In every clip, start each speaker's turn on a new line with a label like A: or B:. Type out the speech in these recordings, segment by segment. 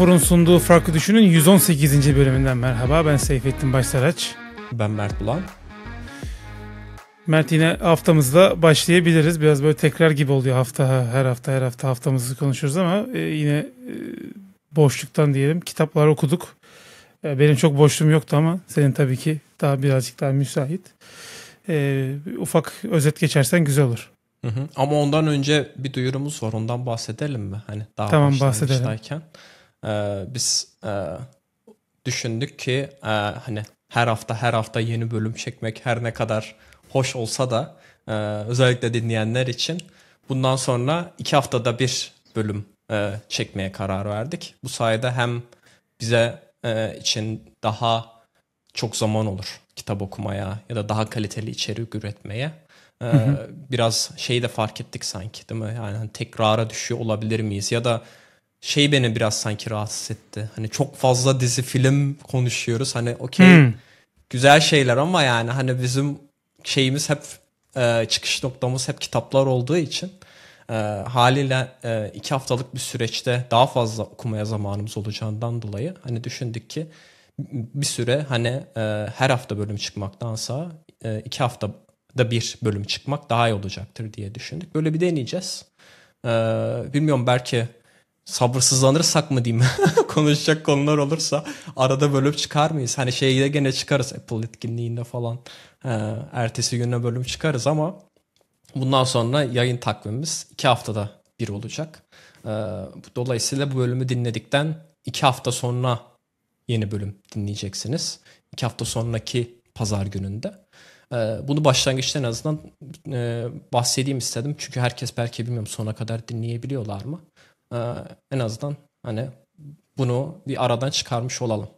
A: Rafor'un sunduğu Farklı Düşünün 118. bölümünden merhaba. Ben Seyfettin Başsaraç. Ben Mert Bulan. Mert yine haftamızla başlayabiliriz. Biraz böyle tekrar gibi oluyor hafta her hafta her hafta haftamızı konuşuruz ama e, yine e, boşluktan diyelim kitaplar okuduk. E, benim çok boşluğum yoktu ama senin tabii ki daha birazcık daha müsait. Ufak özet geçersen güzel olur. Hı hı.
B: Ama ondan önce bir duyurumuz var. Ondan bahsedelim mi? Hani daha tamam bahsedelim. Ee, biz e, düşündük ki e, hani her hafta her hafta yeni bölüm çekmek her ne kadar hoş olsa da e, özellikle dinleyenler için bundan sonra iki haftada bir bölüm çekmeye karar verdik. Bu sayede hem bize için daha çok zaman olur kitap okumaya ya da daha kaliteli içerik üretmeye. Ee, biraz şeyi de fark ettik sanki değil mi? Yani hani tekrara düşüyor olabilir miyiz? Ya da şey beni biraz sanki rahatsız etti. Hani çok fazla dizi film konuşuyoruz. Hani okey hmm. güzel şeyler ama yani hani bizim şeyimiz hep e, çıkış noktamız hep kitaplar olduğu için e, haliyle e, iki haftalık bir süreçte daha fazla okumaya zamanımız olacağından dolayı hani düşündük ki bir süre hani e, her hafta bölüm çıkmaktansa e, iki haftada bir bölüm çıkmak daha iyi olacaktır diye düşündük. Böyle bir deneyeceğiz. E, bilmiyorum belki sabırsızlanırsak mı diyeyim konuşacak konular olursa arada bölüm çıkar mıyız? Hani şeyde gene çıkarız Apple etkinliğinde falan ee, ertesi güne bölüm çıkarız ama bundan sonra yayın takvimimiz iki haftada bir olacak. Ee, dolayısıyla bu bölümü dinledikten iki hafta sonra yeni bölüm dinleyeceksiniz. İki hafta sonraki pazar gününde. Ee, bunu başlangıçta en azından e, bahsedeyim istedim. Çünkü herkes belki bilmiyorum sona kadar dinleyebiliyorlar mı? Ee, en azından hani bunu bir aradan çıkarmış olalım.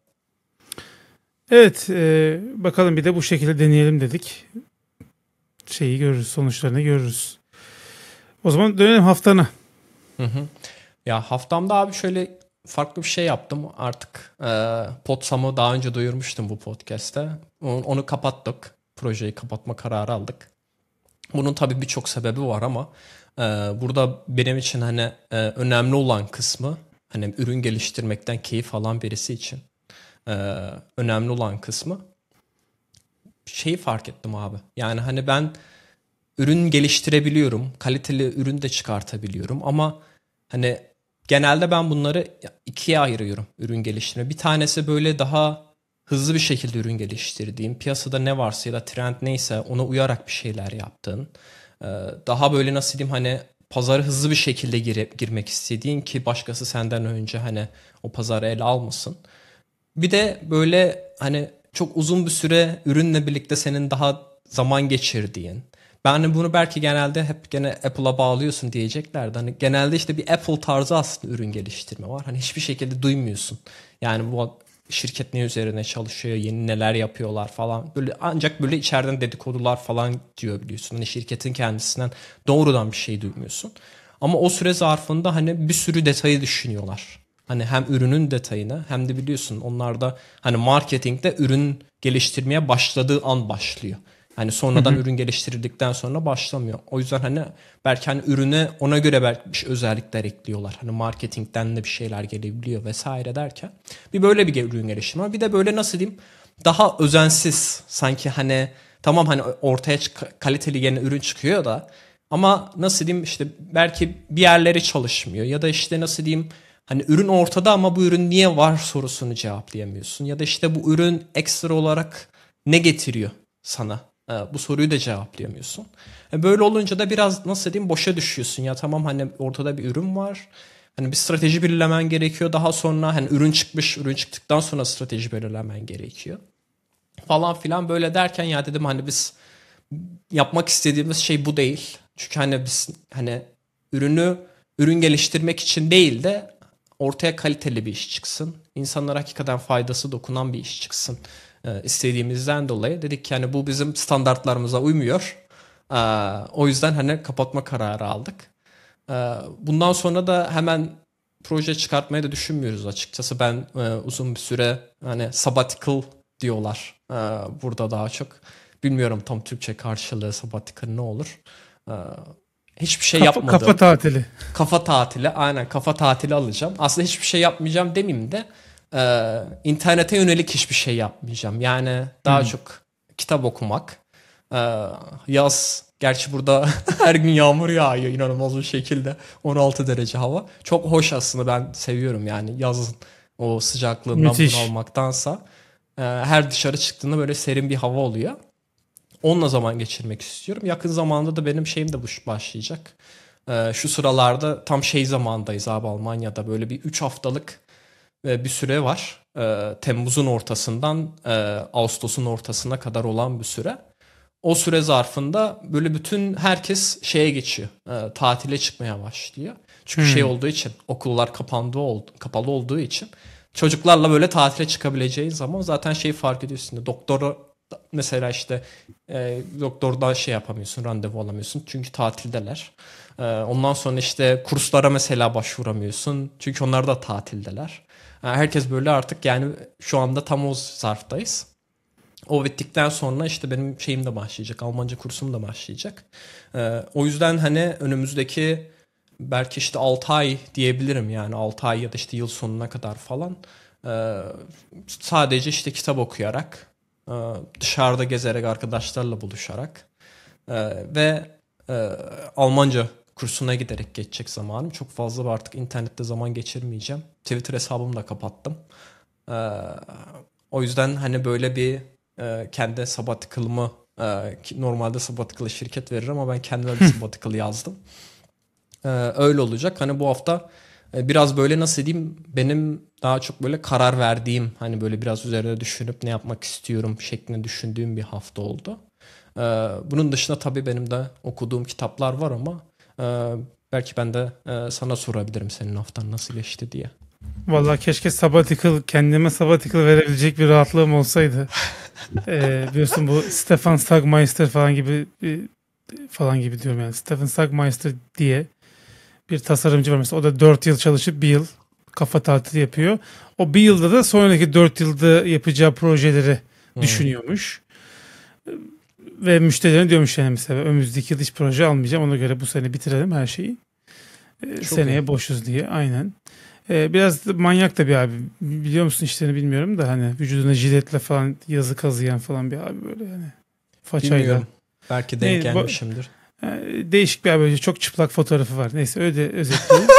A: Evet e, bakalım bir de bu şekilde deneyelim dedik. Şeyi görürüz sonuçlarını görürüz. O zaman dönelim haftana.
B: Hı hı. Ya haftamda abi şöyle farklı bir şey yaptım. Artık e, Potsam'ı daha önce duyurmuştum bu podcast'te. Onu, onu kapattık. Projeyi kapatma kararı aldık. Bunun tabii birçok sebebi var ama ee, burada benim için hani e, önemli olan kısmı hani ürün geliştirmekten keyif alan birisi için e, önemli olan kısmı şeyi fark ettim abi. Yani hani ben ürün geliştirebiliyorum, kaliteli ürün de çıkartabiliyorum ama hani genelde ben bunları ikiye ayırıyorum ürün geliştirme. Bir tanesi böyle daha hızlı bir şekilde ürün geliştirdiğim, piyasada ne varsa ya da trend neyse ona uyarak bir şeyler yaptığın. Ee, daha böyle nasıl diyeyim hani pazarı hızlı bir şekilde girip girmek istediğin ki başkası senden önce hani o pazarı ele almasın. Bir de böyle hani çok uzun bir süre ürünle birlikte senin daha zaman geçirdiğin. Ben hani bunu belki genelde hep gene Apple'a bağlıyorsun diyeceklerdi. Hani genelde işte bir Apple tarzı aslında ürün geliştirme var. Hani hiçbir şekilde duymuyorsun. Yani bu şirket ne üzerine çalışıyor, yeni neler yapıyorlar falan. Böyle ancak böyle içeriden dedikodular falan diyor biliyorsun. Hani şirketin kendisinden doğrudan bir şey duymuyorsun. Ama o süre zarfında hani bir sürü detayı düşünüyorlar. Hani hem ürünün detayını hem de biliyorsun onlar da hani marketingde ürün geliştirmeye başladığı an başlıyor. Hani sonradan ürün geliştirildikten sonra başlamıyor. O yüzden hani belki hani ürüne ona göre belki şey, özellikler ekliyorlar. Hani marketingden de bir şeyler gelebiliyor vesaire derken. Bir böyle bir ürün geliştirme. Bir de böyle nasıl diyeyim daha özensiz sanki hani tamam hani ortaya kaliteli yeni ürün çıkıyor da ama nasıl diyeyim işte belki bir yerleri çalışmıyor ya da işte nasıl diyeyim Hani ürün ortada ama bu ürün niye var sorusunu cevaplayamıyorsun. Ya da işte bu ürün ekstra olarak ne getiriyor sana? Ee, bu soruyu da cevaplayamıyorsun. E, böyle olunca da biraz nasıl diyeyim boşa düşüyorsun. Ya tamam hani ortada bir ürün var. Hani bir strateji belirlemen gerekiyor. Daha sonra hani ürün çıkmış, ürün çıktıktan sonra strateji belirlemen gerekiyor. Falan filan böyle derken ya dedim hani biz yapmak istediğimiz şey bu değil. Çünkü hani biz hani ürünü ürün geliştirmek için değil de ortaya kaliteli bir iş çıksın. İnsanlara hakikaten faydası dokunan bir iş çıksın e, istediğimizden dolayı dedik ki hani bu bizim standartlarımıza uymuyor. E, o yüzden hani kapatma kararı aldık. E, bundan sonra da hemen proje çıkartmayı da düşünmüyoruz açıkçası. Ben uzun bir süre hani sabbatical diyorlar burada daha çok. Bilmiyorum tam Türkçe karşılığı sabbatical ne olur. Hiçbir şey kafa, yapmadım. Kafa tatili. Kafa tatili aynen kafa tatili alacağım. Aslında hiçbir şey yapmayacağım demeyeyim de e, internete yönelik hiçbir şey yapmayacağım. Yani daha hmm. çok kitap okumak, e, yaz. Gerçi burada her gün yağmur yağıyor inanılmaz bir şekilde. 16 derece hava. Çok hoş aslında ben seviyorum yani yazın o sıcaklığından Müthiş. bunalmaktansa. E, her dışarı çıktığında böyle serin bir hava oluyor. Onunla zaman geçirmek istiyorum. Yakın zamanda da benim şeyim de bu başlayacak. E, şu sıralarda tam şey zamandayız abi Almanya'da böyle bir 3 haftalık bir süre var. Ee, Temmuz'un ortasından e, Ağustos'un ortasına kadar olan bir süre. O süre zarfında böyle bütün herkes şeye geçiyor. Ee, tatile çıkmaya başlıyor. Çünkü şey hmm. şey olduğu için okullar kapandı oldu, kapalı olduğu için çocuklarla böyle tatile çıkabileceğin zaman zaten şeyi fark ediyorsun. Da, doktora mesela işte e, doktordan şey yapamıyorsun, randevu alamıyorsun çünkü tatildeler. E, ondan sonra işte kurslara mesela başvuramıyorsun çünkü onlar da tatildeler. Yani herkes böyle artık yani şu anda tam o zarftayız. O bittikten sonra işte benim şeyim de başlayacak. Almanca kursum da başlayacak. Ee, o yüzden hani önümüzdeki belki işte 6 ay diyebilirim yani 6 ay ya da işte yıl sonuna kadar falan. Ee, sadece işte kitap okuyarak, e, dışarıda gezerek, arkadaşlarla buluşarak e, ve e, Almanca kursuna giderek geçecek zamanım. Çok fazla artık internette zaman geçirmeyeceğim. Twitter hesabımı da kapattım. Ee, o yüzden hani böyle bir e, kendi sabatikılımı e, normalde sabatikılı şirket verir ama ben kendime bir sabatikıl yazdım. Ee, öyle olacak. Hani bu hafta e, biraz böyle nasıl diyeyim benim daha çok böyle karar verdiğim hani böyle biraz üzerinde düşünüp ne yapmak istiyorum şeklinde düşündüğüm bir hafta oldu. Ee, bunun dışında tabii benim de okuduğum kitaplar var ama ee, belki ben de e, sana sorabilirim senin haftan nasıl geçti diye.
A: Vallahi keşke sabbatical, kendime sabbatical verebilecek bir rahatlığım olsaydı. ee, biliyorsun bu Stefan Stagmeister falan gibi e, falan gibi diyorum yani. Stefan Stagmeister diye bir tasarımcı var mesela. O da 4 yıl çalışıp bir yıl kafa tatili yapıyor. O bir yılda da sonraki 4 yılda yapacağı projeleri hmm. düşünüyormuş ve müşterilerine diyormuş yani mesela önümüzdeki yıl hiç proje almayacağım ona göre bu sene bitirelim her şeyi. Ee, çok seneye iyi. boşuz diye aynen. Ee, biraz da manyak da bir abi. Biliyor musun işlerini bilmiyorum da hani vücuduna jiletle falan yazı kazıyan falan bir abi böyle yani. Façayla. Bilmiyorum. Belki denk Neydi, gelmişimdir. Ee, değişik bir abi. Çok çıplak fotoğrafı
B: var. Neyse öyle özetleyeyim.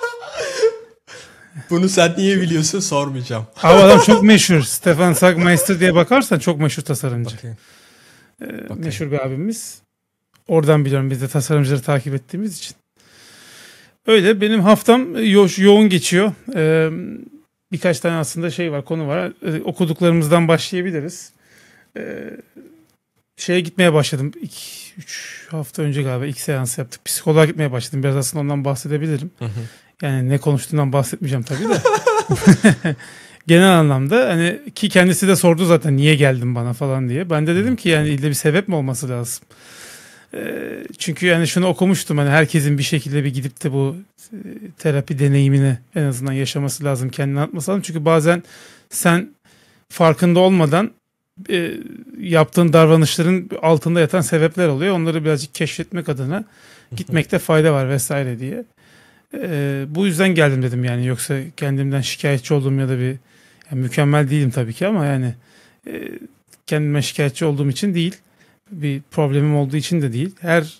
B: Bunu sen niye biliyorsun sormayacağım. Abi adam çok
A: meşhur. Stefan Sagmeister diye bakarsan çok meşhur tasarımcı. Bakayım. Ee, Bakayım. meşhur bir abimiz. Oradan biliyorum biz de tasarımcıları takip ettiğimiz için. Öyle benim haftam e, yo yoğun geçiyor. Ee, birkaç tane aslında şey var, konu var. Ee, okuduklarımızdan başlayabiliriz. Ee, şeye gitmeye başladım. 3 hafta önce galiba ilk seans yaptık. Psikoloğa gitmeye başladım. Biraz aslında ondan bahsedebilirim. Hı hı. Yani ne konuştuğundan bahsetmeyeceğim tabii de. genel anlamda hani ki kendisi de sordu zaten niye geldin bana falan diye. Ben de dedim ki yani illa bir sebep mi olması lazım? çünkü yani şunu okumuştum hani herkesin bir şekilde bir gidip de bu terapi deneyimini en azından yaşaması lazım kendini atması Çünkü bazen sen farkında olmadan yaptığın davranışların altında yatan sebepler oluyor. Onları birazcık keşfetmek adına gitmekte fayda var vesaire diye. bu yüzden geldim dedim yani yoksa kendimden şikayetçi olduğum ya da bir yani mükemmel değilim tabii ki ama yani e, kendime şikayetçi olduğum için değil. Bir problemim olduğu için de değil. Her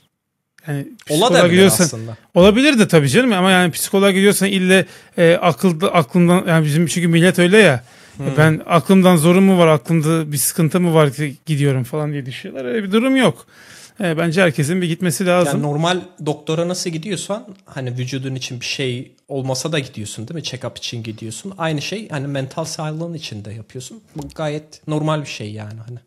A: yani psikoloğa gidiyorsan aslında. olabilir de tabii canım ama yani psikoloğa gidiyorsan ille e, akılda aklından yani bizim çünkü millet öyle ya. E, hmm. E, ben aklımdan zorun mu var, aklımda bir sıkıntı mı var ki gidiyorum falan
B: diye düşünüyorlar. Öyle bir durum yok. E, bence herkesin bir gitmesi lazım. Yani normal doktora nasıl gidiyorsan hani vücudun için bir şey olmasa da gidiyorsun değil mi? Check-up için gidiyorsun. Aynı şey hani mental sağlığın için de yapıyorsun. Bu gayet normal bir şey yani hani.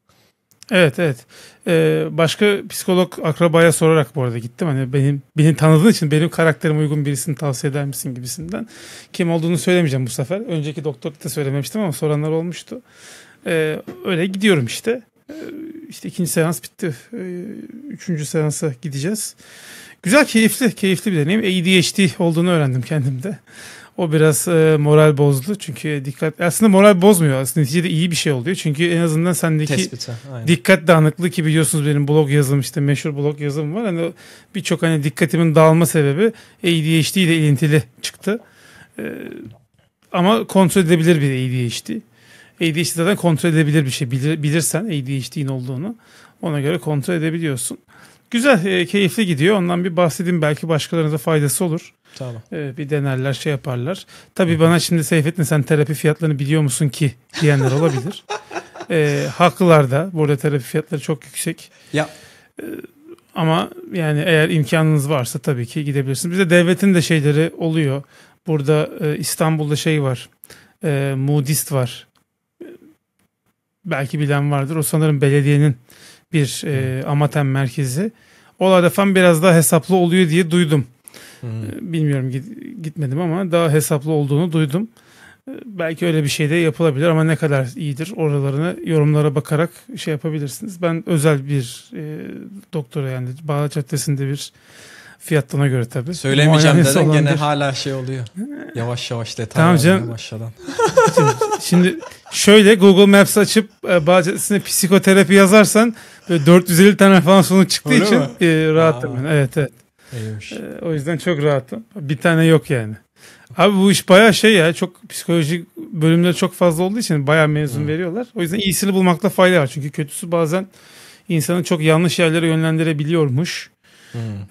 A: Evet evet. Ee, başka psikolog akrabaya sorarak bu arada gittim. Hani benim beni tanıdığın için benim karakterim uygun birisini tavsiye eder misin gibisinden. Kim olduğunu söylemeyeceğim bu sefer. Önceki doktorda söylememiştim ama soranlar olmuştu. Ee, öyle gidiyorum işte. Ee, işte ikinci seans bitti. Ee, üçüncü seansa gideceğiz. Güzel, keyifli. Keyifli bir deneyim. ADHD olduğunu öğrendim kendimde. O biraz e, moral bozdu. Çünkü dikkat aslında moral bozmuyor. Aslında neticede iyi bir şey oluyor. Çünkü en azından sendeki Tespiti, dikkat dağınıklığı ki biliyorsunuz benim blog yazım işte meşhur blog yazım var. Hani birçok hani dikkatimin dağılma sebebi ADHD ile ilintili çıktı. E, ama kontrol edilebilir bir ADHD. ADHD zaten kontrol edebilir bir şey. Bilir, bilirsen ADHD'in olduğunu ona göre kontrol edebiliyorsun. Güzel, e, keyifli gidiyor. Ondan bir bahsedeyim. Belki başkalarına da faydası olur. Tamam. E, bir denerler, şey yaparlar. Tabii bana şimdi Seyfettin sen terapi fiyatlarını biliyor musun ki diyenler olabilir. e, haklılar da. Burada terapi fiyatları çok yüksek.
B: Ya. E,
A: ama yani eğer imkanınız varsa tabii ki gidebilirsiniz. Bir de devletin de şeyleri oluyor. Burada e, İstanbul'da şey var. E, Mudist var belki bilen vardır. O sanırım belediyenin bir e, hmm. amatem merkezi. Olayda falan biraz daha hesaplı oluyor diye duydum. Hmm. E, bilmiyorum gitmedim ama daha hesaplı olduğunu duydum. E, belki öyle bir şey de yapılabilir ama ne kadar iyidir oralarını yorumlara bakarak şey yapabilirsiniz. Ben özel bir e, doktora yani Bağla Caddesi'nde bir Fiyatlarına göre tabii. Söylemeyeceğim Muayenesi olandır. gene hala
B: şey oluyor. Yavaş yavaş detay Tamam canım. başladan.
A: şimdi, şimdi şöyle Google Maps açıp e, bahçesine psikoterapi yazarsan böyle 450 tane falan sonuç çıktığı Öyle için e, rahatım. Aa. Evet evet. E, o yüzden çok rahatım. Bir tane yok yani. Abi bu iş bayağı şey ya çok psikolojik bölümler çok fazla olduğu için bayağı mezun veriyorlar. O yüzden iyisini bulmakta fayda var. Çünkü kötüsü bazen insanı çok yanlış yerlere yönlendirebiliyormuş.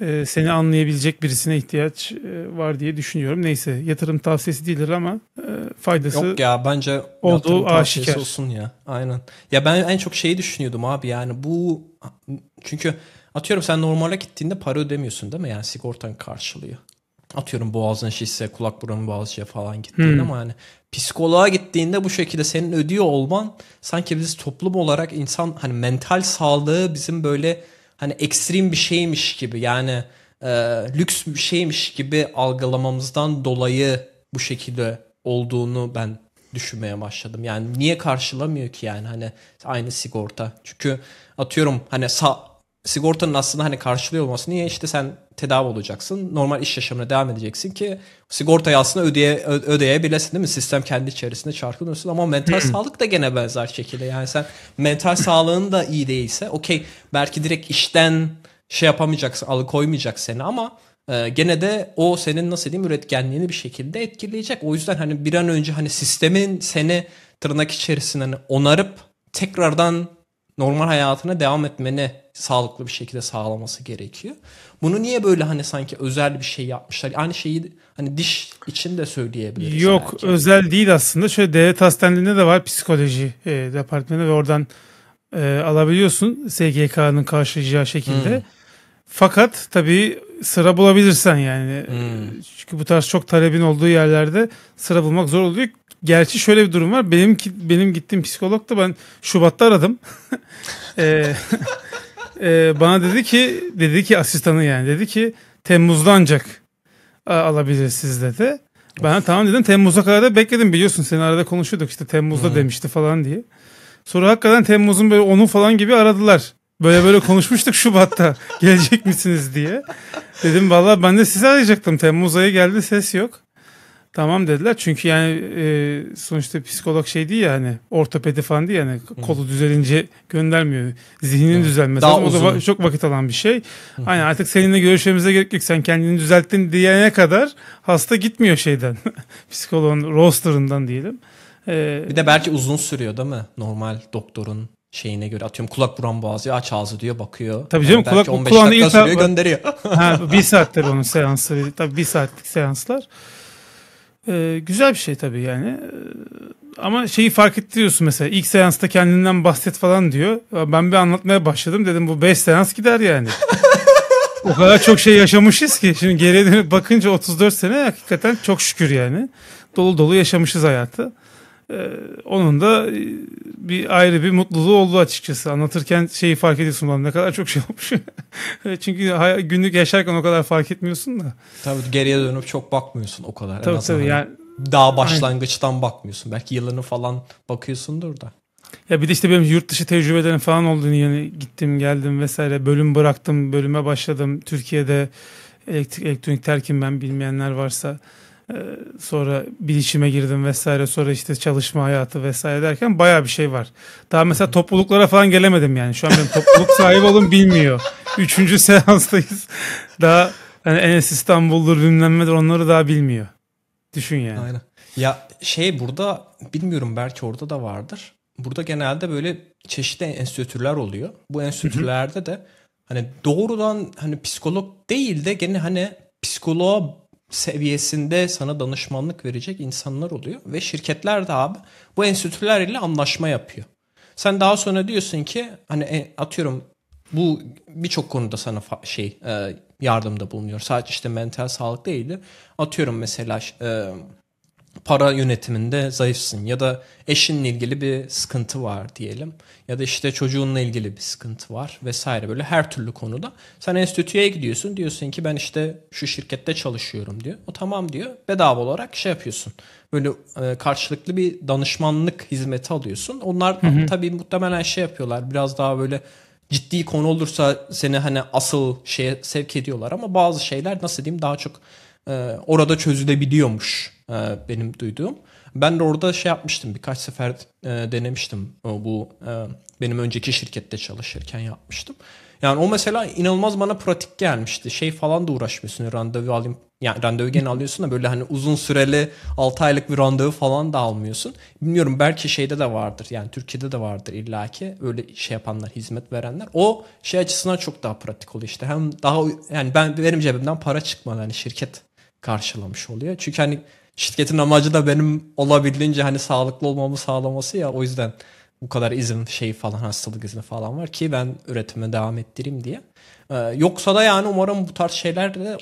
A: E, seni anlayabilecek birisine ihtiyaç e, var diye düşünüyorum. Neyse yatırım tavsiyesi değildir ama e, faydası Yok ya bence olduğu aşikar. olsun ya.
B: Aynen. Ya ben en çok şeyi düşünüyordum abi yani bu çünkü atıyorum sen normale gittiğinde para ödemiyorsun değil mi? Yani sigortan karşılıyor atıyorum boğazın şişse, kulak buranın boğazcıya falan gittiğinde hmm. ama yani psikoloğa gittiğinde bu şekilde senin ödüyor olman sanki biz toplum olarak insan hani mental sağlığı bizim böyle hani ekstrem bir şeymiş gibi yani e, lüks bir şeymiş gibi algılamamızdan dolayı bu şekilde olduğunu ben düşünmeye başladım. Yani niye karşılamıyor ki yani hani aynı sigorta? Çünkü atıyorum hani sağ sigortanın aslında hani karşılıyor olması niye işte sen tedavi olacaksın normal iş yaşamına devam edeceksin ki sigortayı aslında ödeye, ödeyebilesin değil mi sistem kendi içerisinde çarpılıyorsun ama mental hmm. sağlık da gene benzer şekilde yani sen mental sağlığın da iyi değilse okey belki direkt işten şey yapamayacaksın alıkoymayacak seni ama e, gene de o senin nasıl diyeyim üretkenliğini bir şekilde etkileyecek o yüzden hani bir an önce hani sistemin seni tırnak içerisinde hani onarıp tekrardan normal hayatına devam etmeni sağlıklı bir şekilde sağlaması gerekiyor. Bunu niye böyle hani sanki özel bir şey yapmışlar? Aynı şeyi hani diş için de söyleyebiliriz. Yok belki. özel
A: değil aslında. Şöyle devlet hastanelerinde de var psikoloji e, departmanı ve oradan e, alabiliyorsun SGK'nın karşılayacağı şekilde. Hmm. Fakat tabii sıra bulabilirsen yani. Hmm. Çünkü bu tarz çok talebin olduğu yerlerde sıra bulmak zor oluyor. Gerçi şöyle bir durum var. Benim benim gittiğim psikolog da ben Şubat'ta aradım. e, e, bana dedi ki dedi ki asistanı yani dedi ki Temmuz'da ancak alabilirsiniz dedi. Ben of. tamam dedim Temmuz'a kadar da bekledim biliyorsun seni arada konuşuyorduk işte Temmuz'da hmm. demişti falan diye. Sonra hakikaten Temmuz'un böyle onu falan gibi aradılar. Böyle böyle konuşmuştuk Şubat'ta gelecek misiniz diye. Dedim vallahi ben de sizi arayacaktım Temmuz ayı geldi ses yok. Tamam dediler çünkü yani e, sonuçta psikolog şey değil yani hani ortopedi falan değil yani kolu düzelince göndermiyor. Zihnin evet. düzelmesi Daha O da çok vakit alan bir şey. Aynen artık seninle görüşmemize gerek yok. Sen kendini düzelttin diyene kadar hasta gitmiyor şeyden. psikologun rosterından diyelim.
B: Ee, bir de belki uzun sürüyor değil mi? Normal doktorun şeyine göre atıyorum kulak buran boğazı aç ağzı diyor bakıyor. Tabii canım yani kulak 15 kulağını ilk sürüyor, gönderiyor. ha,
A: bir saat onun seansı. Tabii bir saatlik seanslar. E, güzel bir şey tabii yani. E, ama şeyi fark ettiriyorsun mesela ilk seansta kendinden bahset falan diyor. Ben bir anlatmaya başladım dedim bu 5 seans gider yani. o kadar çok şey yaşamışız ki şimdi geriye dönüp bakınca 34 sene hakikaten çok şükür yani. Dolu dolu yaşamışız hayatı. Ee, onun da e, bir ayrı bir mutluluğu oldu açıkçası. Anlatırken şeyi fark ediyorsun lan ne kadar çok şey olmuş. Çünkü günlük yaşarken o kadar fark etmiyorsun da.
B: Tabii geriye dönüp çok bakmıyorsun o kadar. Tabii tabii hani yani. Daha başlangıçtan aynen. bakmıyorsun. Belki yılını falan bakıyorsundur da.
A: Ya bir de işte benim yurt dışı tecrübelerim falan olduğunu yani gittim geldim vesaire bölüm bıraktım bölüme başladım Türkiye'de elektrik elektronik terkim ben bilmeyenler varsa ee, sonra bilişime girdim vesaire sonra işte çalışma hayatı vesaire derken baya bir şey var. Daha mesela topluluklara falan gelemedim yani. Şu an benim topluluk sahibi olun bilmiyor. Üçüncü seanstayız. Daha hani Enes İstanbul'dur bilmem onları daha bilmiyor. Düşün yani. Aynen.
B: Ya şey burada bilmiyorum belki orada da vardır. Burada genelde böyle çeşitli enstitüler oluyor. Bu enstitülerde de hani doğrudan hani psikolog değil de gene hani psikoloğa seviyesinde sana danışmanlık verecek insanlar oluyor. Ve şirketler de abi bu enstitüler ile anlaşma yapıyor. Sen daha sonra diyorsun ki hani e, atıyorum bu birçok konuda sana şey e, yardımda bulunuyor. Sadece işte mental sağlık değil atıyorum mesela e, para yönetiminde zayıfsın ya da eşinle ilgili bir sıkıntı var diyelim ya da işte çocuğunla ilgili bir sıkıntı var vesaire böyle her türlü konuda sen enstitüye gidiyorsun diyorsun ki ben işte şu şirkette çalışıyorum diyor. O tamam diyor. Bedava olarak şey yapıyorsun. Böyle e, karşılıklı bir danışmanlık hizmeti alıyorsun. Onlar hı hı. tabii muhtemelen şey yapıyorlar. Biraz daha böyle ciddi konu olursa seni hani asıl şeye sevk ediyorlar ama bazı şeyler nasıl diyeyim daha çok ee, orada çözülebiliyormuş e, benim duyduğum. Ben de orada şey yapmıştım birkaç sefer e, denemiştim bu e, benim önceki şirkette çalışırken yapmıştım. Yani o mesela inanılmaz bana pratik gelmişti. Şey falan da uğraşmıyorsun. Randevu alayım. Yani randevu gene alıyorsun da böyle hani uzun süreli 6 aylık bir randevu falan da almıyorsun. Bilmiyorum belki şeyde de vardır. Yani Türkiye'de de vardır illaki öyle şey yapanlar, hizmet verenler. O şey açısından çok daha pratik oluyor işte. Hem daha yani ben benim cebimden para çıkmadı hani şirket karşılamış oluyor. Çünkü hani şirketin amacı da benim olabildiğince hani sağlıklı olmamı sağlaması ya o yüzden bu kadar izin şeyi falan hastalık izni falan var ki ben üretime devam ettireyim diye. Ee, yoksa da yani umarım bu tarz şeyler de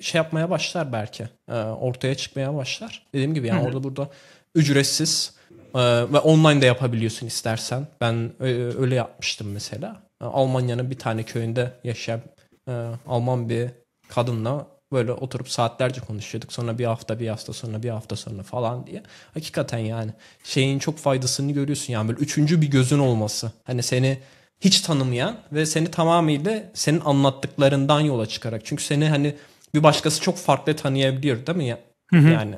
B: şey yapmaya başlar belki. Ee, ortaya çıkmaya başlar. Dediğim gibi yani Hı. orada burada ücretsiz e, ve online de yapabiliyorsun istersen. Ben e, öyle yapmıştım mesela. Ee, Almanya'nın bir tane köyünde yaşayan e, Alman bir kadınla Böyle oturup saatlerce konuşuyorduk. Sonra bir hafta, bir hafta sonra, bir hafta sonra falan diye. Hakikaten yani şeyin çok faydasını görüyorsun. Yani böyle üçüncü bir gözün olması. Hani seni hiç tanımayan ve seni tamamıyla senin anlattıklarından yola çıkarak. Çünkü seni hani bir başkası çok farklı tanıyabiliyor değil mi? ya Yani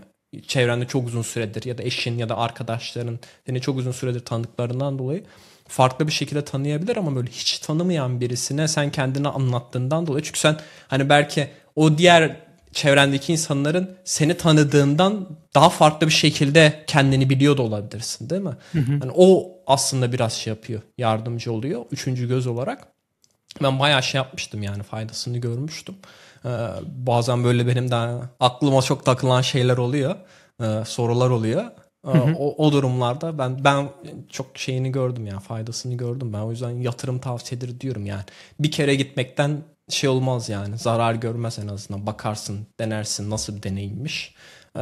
B: çevrende çok uzun süredir ya da eşin ya da arkadaşların seni çok uzun süredir tanıdıklarından dolayı farklı bir şekilde tanıyabilir ama böyle hiç tanımayan birisine sen kendini anlattığından dolayı çünkü sen hani belki o diğer çevrendeki insanların seni tanıdığından daha farklı bir şekilde kendini biliyor da olabilirsin değil mi? Hı hı. Yani o aslında biraz şey yapıyor, yardımcı oluyor üçüncü göz olarak. Ben bayağı şey yapmıştım yani faydasını görmüştüm. Ee, bazen böyle benim de aklıma çok takılan şeyler oluyor, ee, sorular oluyor. Ee, hı hı. O, o durumlarda ben ben çok şeyini gördüm yani faydasını gördüm ben o yüzden yatırım tavsiyedir diyorum yani bir kere gitmekten şey olmaz yani zarar görmez en azından bakarsın denersin nasıl bir deneyimmiş ee,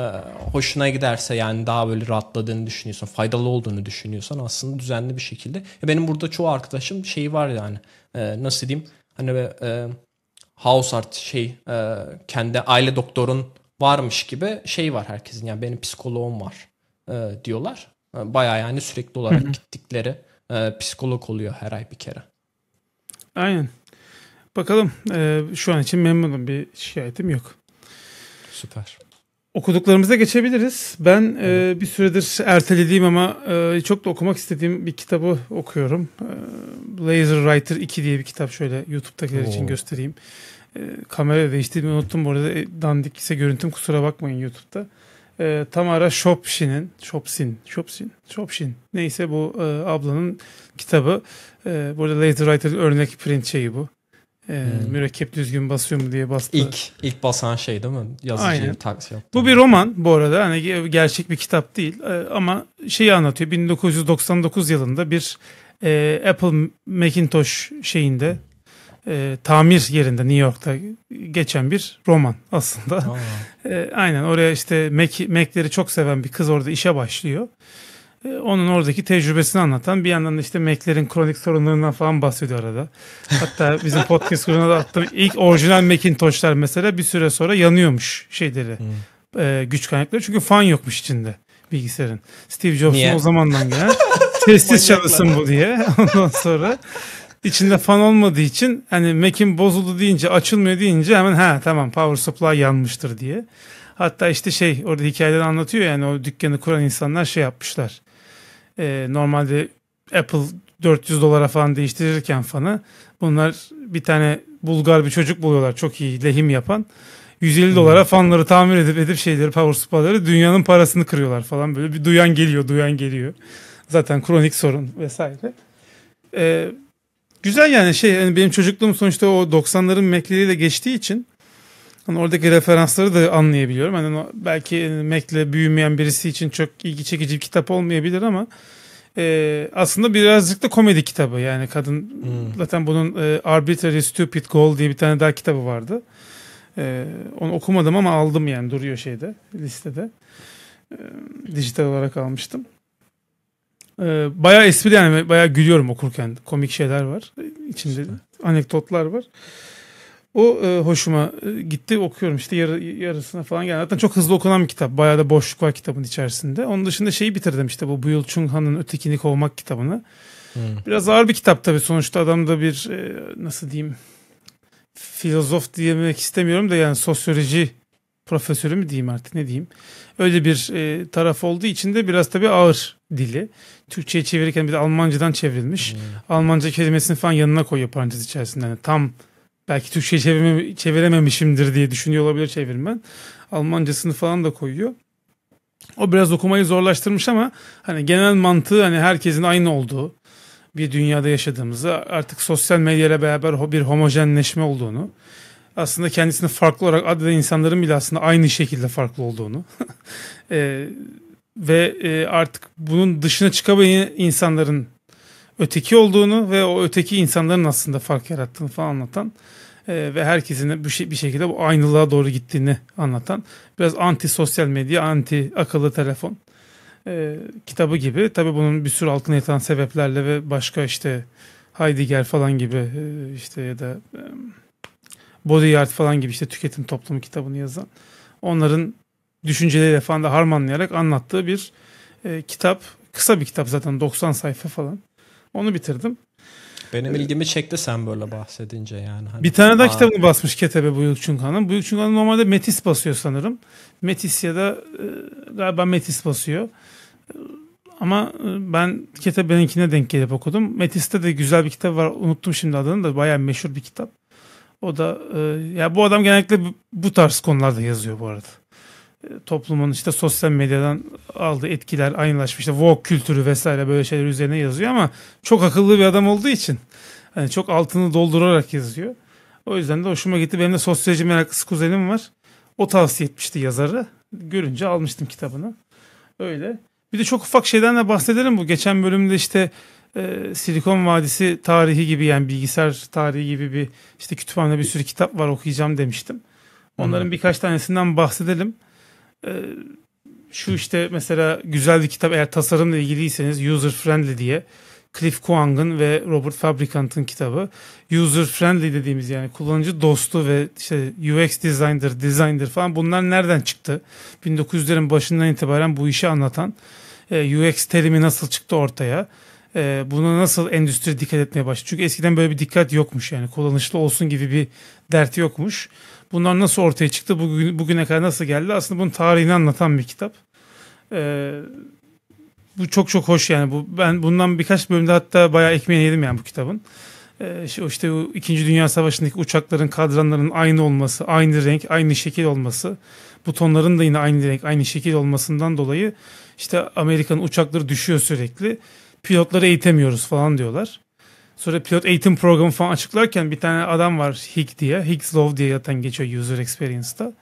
B: hoşuna giderse yani daha böyle rahatladığını düşünüyorsan faydalı olduğunu düşünüyorsan aslında düzenli bir şekilde benim burada çoğu arkadaşım şeyi var yani e, nasıl diyeyim hani e, house art şey e, kendi aile doktorun varmış gibi şey var herkesin yani benim psikoloğum var e, diyorlar e, baya yani sürekli olarak gittikleri e, psikolog oluyor her ay bir kere.
A: Aynen. Bakalım e, şu an için memnunum bir şikayetim yok. Süper. Okuduklarımıza geçebiliriz. Ben e, bir süredir ertelediğim ama e, çok da okumak istediğim bir kitabı okuyorum. E, Laser Writer 2 diye bir kitap şöyle YouTube'dakiler Oo. için göstereyim. E, kamera değiştirmeyi unuttum bu arada. E, dandik ise görüntüm kusura bakmayın YouTube'da. E, Tamara Shopshin'in, Shopshin, Shopshin, Shopshin neyse bu e, ablanın kitabı. E, burada Laser Writer örnek print şeyi bu e, hmm. mürekkep düzgün basıyor mu diye bastı. İlk, ilk basan şey değil
B: mi? Yazıcıyı Aynen. taksi yaptı.
A: Bu bir roman bu arada. Hani gerçek bir kitap değil e, ama şeyi anlatıyor. 1999 yılında bir e, Apple Macintosh şeyinde e, tamir yerinde New York'ta geçen bir roman aslında. E, aynen oraya işte Mac, Mac'leri çok seven bir kız orada işe başlıyor onun oradaki tecrübesini anlatan bir yandan da işte Mac'lerin kronik sorunlarından falan bahsediyor arada. Hatta bizim podcast grubuna da attığım ilk orijinal Macintosh'lar mesela bir süre sonra yanıyormuş şeyleri. Hmm. E, güç kaynakları çünkü fan yokmuş içinde bilgisayarın. Steve Jobs'un o zamandan gelen testis çalışsın bu diye. Ondan sonra içinde fan olmadığı için hani Mac'in bozuldu deyince açılmıyor deyince hemen ha tamam power supply yanmıştır diye. Hatta işte şey orada hikayeden anlatıyor yani o dükkanı kuran insanlar şey yapmışlar e, normalde Apple 400 dolara falan değiştirirken fanı bunlar bir tane Bulgar bir çocuk buluyorlar çok iyi lehim yapan. 150 dolara hmm. fanları tamir edip edip şeyleri power supply'ları dünyanın parasını kırıyorlar falan böyle bir duyan geliyor duyan geliyor. Zaten kronik sorun vesaire. Ee, güzel yani şey yani benim çocukluğum sonuçta o 90'ların Mac'leriyle geçtiği için Hani oradaki referansları da anlayabiliyorum. Yani belki Mac'le büyümeyen birisi için çok ilgi çekici bir kitap olmayabilir ama e, aslında birazcık da komedi kitabı. Yani kadın hmm. zaten bunun e, Arbitrary Stupid Goal diye bir tane daha kitabı vardı. E, onu okumadım ama aldım yani duruyor şeyde listede. E, dijital olarak almıştım. E, bayağı espri yani bayağı gülüyorum okurken. Komik şeyler var. İçinde işte. anekdotlar var. O e, hoşuma e, gitti okuyorum işte yarı, yarısına falan geldi. Zaten çok hızlı okunan bir kitap. Bayağı da boşluk var kitabın içerisinde. Onun dışında şeyi bitirdim işte bu Buyul Chung Han'ın Ötekini Kovmak kitabını. Hmm. Biraz ağır bir kitap tabii sonuçta adam da bir e, nasıl diyeyim filozof diyemek istemiyorum da yani sosyoloji profesörü mü diyeyim artık ne diyeyim. Öyle bir e, taraf olduğu için de biraz tabii ağır dili. Türkçe'ye çevirirken bir de Almancadan çevrilmiş. Hmm. Almanca kelimesini falan yanına koyuyor parantez içerisinde. Yani tam belki Türkçe'ye çevirme, çevirememişimdir diye düşünüyor olabilir çevirmen. Almancasını falan da koyuyor. O biraz okumayı zorlaştırmış ama hani genel mantığı hani herkesin aynı olduğu bir dünyada yaşadığımızı artık sosyal medyayla beraber bir homojenleşme olduğunu aslında kendisini farklı olarak adlı insanların bile aslında aynı şekilde farklı olduğunu e, ve e, artık bunun dışına çıkamayan insanların öteki olduğunu ve o öteki insanların aslında fark yarattığını falan anlatan ee, ve herkesin bu şey, bir şekilde bu aynılığa doğru gittiğini anlatan biraz anti sosyal medya, anti akıllı telefon e, kitabı gibi. Tabii bunun bir sürü altına yatan sebeplerle ve başka işte Heidegger falan gibi e, işte ya da e, Baudrillard falan gibi işte tüketim toplumu kitabını yazan onların düşünceleriyle falan da harmanlayarak anlattığı bir e, kitap. Kısa bir kitap zaten 90 sayfa falan. Onu bitirdim. Benim ilgimi
B: çekti sen böyle bahsedince yani. Hani bir tane daha kitabını
A: basmış Ketebe Büyük Çunkan'ın. Büyük Çunkan normalde Metis basıyor sanırım. Metis ya da e, galiba Metis basıyor. E, ama e, ben Ketebe'ninkine denk gelip okudum. Metis'te de güzel bir kitap var. Unuttum şimdi adını da. Bayağı meşhur bir kitap. O da e, ya bu adam genellikle bu tarz konularda yazıyor bu arada toplumun işte sosyal medyadan aldığı etkiler aynılaşmış. İşte woke kültürü vesaire böyle şeyler üzerine yazıyor ama çok akıllı bir adam olduğu için yani çok altını doldurarak yazıyor. O yüzden de hoşuma gitti. Benim de sosyoloji meraklısı kuzenim var. O tavsiye etmişti yazarı. Görünce almıştım kitabını. Öyle. Bir de çok ufak şeyden de bahsederim bu. Geçen bölümde işte e, Silikon Vadisi tarihi gibi yani bilgisayar tarihi gibi bir işte kütüphanede bir sürü kitap var okuyacağım demiştim. Onların birkaç tanesinden bahsedelim. Ee, şu işte mesela güzel bir kitap eğer tasarımla ilgiliyseniz user friendly diye Cliff Kuang'ın ve Robert Fabrikant'ın kitabı. User friendly dediğimiz yani kullanıcı dostu ve işte UX designer, designer falan bunlar nereden çıktı? 1900'lerin başından itibaren bu işi anlatan e, UX terimi nasıl çıktı ortaya? E, buna nasıl endüstri dikkat etmeye başladı? Çünkü eskiden böyle bir dikkat yokmuş yani kullanışlı olsun gibi bir dert yokmuş. Bunlar nasıl ortaya çıktı? Bugün, bugüne kadar nasıl geldi? Aslında bunun tarihini anlatan bir kitap. Ee, bu çok çok hoş yani. Bu, ben bundan birkaç bölümde hatta bayağı ekmeğini yedim yani bu kitabın. Ee, işte o İkinci Dünya Savaşı'ndaki uçakların, kadranlarının aynı olması, aynı renk, aynı şekil olması. Butonların da yine aynı renk, aynı şekil olmasından dolayı işte Amerikan uçakları düşüyor sürekli. Pilotları eğitemiyoruz falan diyorlar. Sonra pilot eğitim programı falan açıklarken bir tane adam var Hick diye. Hicks Love diye zaten geçiyor user experience'ta.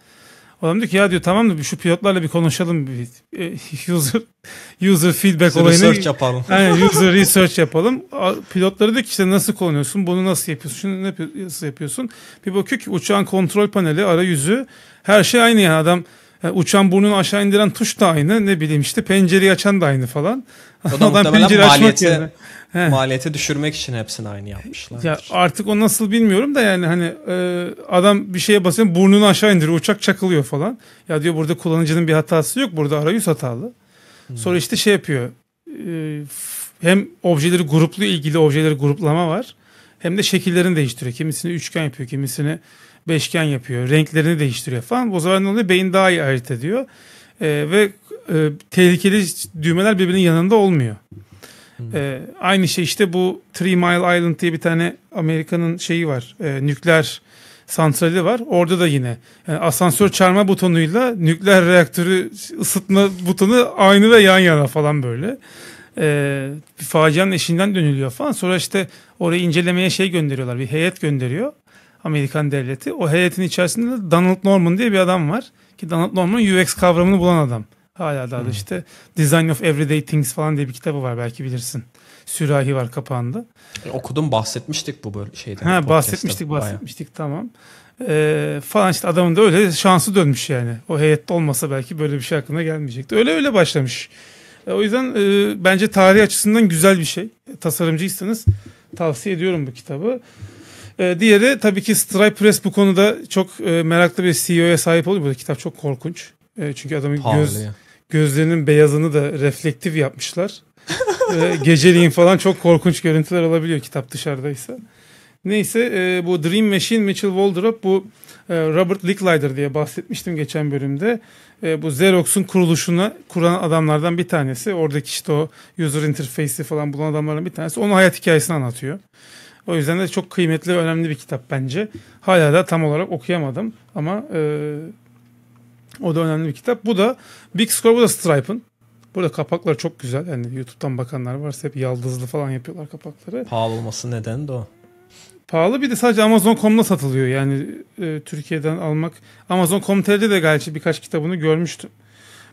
A: adam diyor ki ya diyor tamam da şu pilotlarla bir konuşalım bir e, user user feedback user olayını. Research yapalım. Yani user research yapalım. Pilotları diyor ki işte nasıl kullanıyorsun, bunu nasıl yapıyorsun, şunu nasıl yapıyorsun. Bir bakıyor ki uçağın kontrol paneli, arayüzü her şey aynı yani adam uçan burnunu aşağı indiren tuş da aynı. Ne bileyim işte pencereyi açan da aynı falan. O da Adam pencere maliyeti, açmak
B: yerine. maliyeti düşürmek için hepsini aynı yapmışlar. Ya
A: artık o nasıl bilmiyorum da yani hani e, adam bir şeye basıyor burnunu aşağı indiriyor uçak çakılıyor falan. Ya diyor burada kullanıcının bir hatası yok burada arayüz hatalı. Hmm. Sonra işte şey yapıyor. E, hem objeleri gruplu ilgili objeleri gruplama var. Hem de şekillerini değiştiriyor. Kimisini üçgen yapıyor, kimisini beşgen yapıyor. Renklerini değiştiriyor falan. O zaman ne oluyor? Beyin daha iyi ayırt ediyor. E, ve e, tehlikeli düğmeler birbirinin yanında olmuyor. E, aynı şey işte bu Three Mile Island diye bir tane Amerika'nın şeyi var. E, nükleer santrali var. Orada da yine yani asansör çarma butonuyla nükleer reaktörü ısıtma butonu aynı ve yan yana falan böyle. Ee, bir facianın eşinden dönülüyor falan. Sonra işte orayı incelemeye şey gönderiyorlar. Bir heyet gönderiyor. Amerikan devleti. O heyetin içerisinde de Donald Norman diye bir adam var. Ki Donald Norman UX kavramını bulan adam. Hala daha da hmm. işte Design of Everyday Things falan diye bir kitabı var belki bilirsin. Sürahi var kapağında.
B: E, okudum bahsetmiştik bu böyle şeyden. Ha, bahsetmiştik bahsetmiştik
A: bayağı. tamam. Ee, falan işte adamın da öyle şansı dönmüş yani. O heyette olmasa belki böyle bir şey aklına gelmeyecekti. Öyle öyle başlamış. E, o yüzden e, bence tarih açısından güzel bir şey. E, tasarımcıysanız tavsiye ediyorum bu kitabı. E, diğeri tabii ki Stripe Press bu konuda çok e, meraklı bir CEO'ya sahip oluyor. Bu kitap çok korkunç. E, çünkü adamın Pahalı göz ya. gözlerinin beyazını da reflektif yapmışlar. e, geceliğin falan çok korkunç görüntüler alabiliyor kitap dışarıdaysa. Neyse e, bu Dream Machine Mitchell Waldrop bu e, Robert Licklider diye bahsetmiştim geçen bölümde. E, bu Xerox'un kuruluşuna kuran adamlardan bir tanesi. Oradaki işte o user interface'i falan bulan adamların bir tanesi. Onun hayat hikayesini anlatıyor. O yüzden de çok kıymetli ve önemli bir kitap bence. Hala da tam olarak okuyamadım ama e, o da önemli bir kitap. Bu da Big Score, bu da Stripe'ın. Burada kapaklar çok güzel. Yani YouTube'dan bakanlar varsa hep yaldızlı falan yapıyorlar kapakları.
B: Pahalı olması neden de o.
A: Pahalı bir de sadece Amazon.com'da satılıyor. Yani e, Türkiye'den almak. Amazon.com.tr'de de gerçi birkaç kitabını görmüştüm.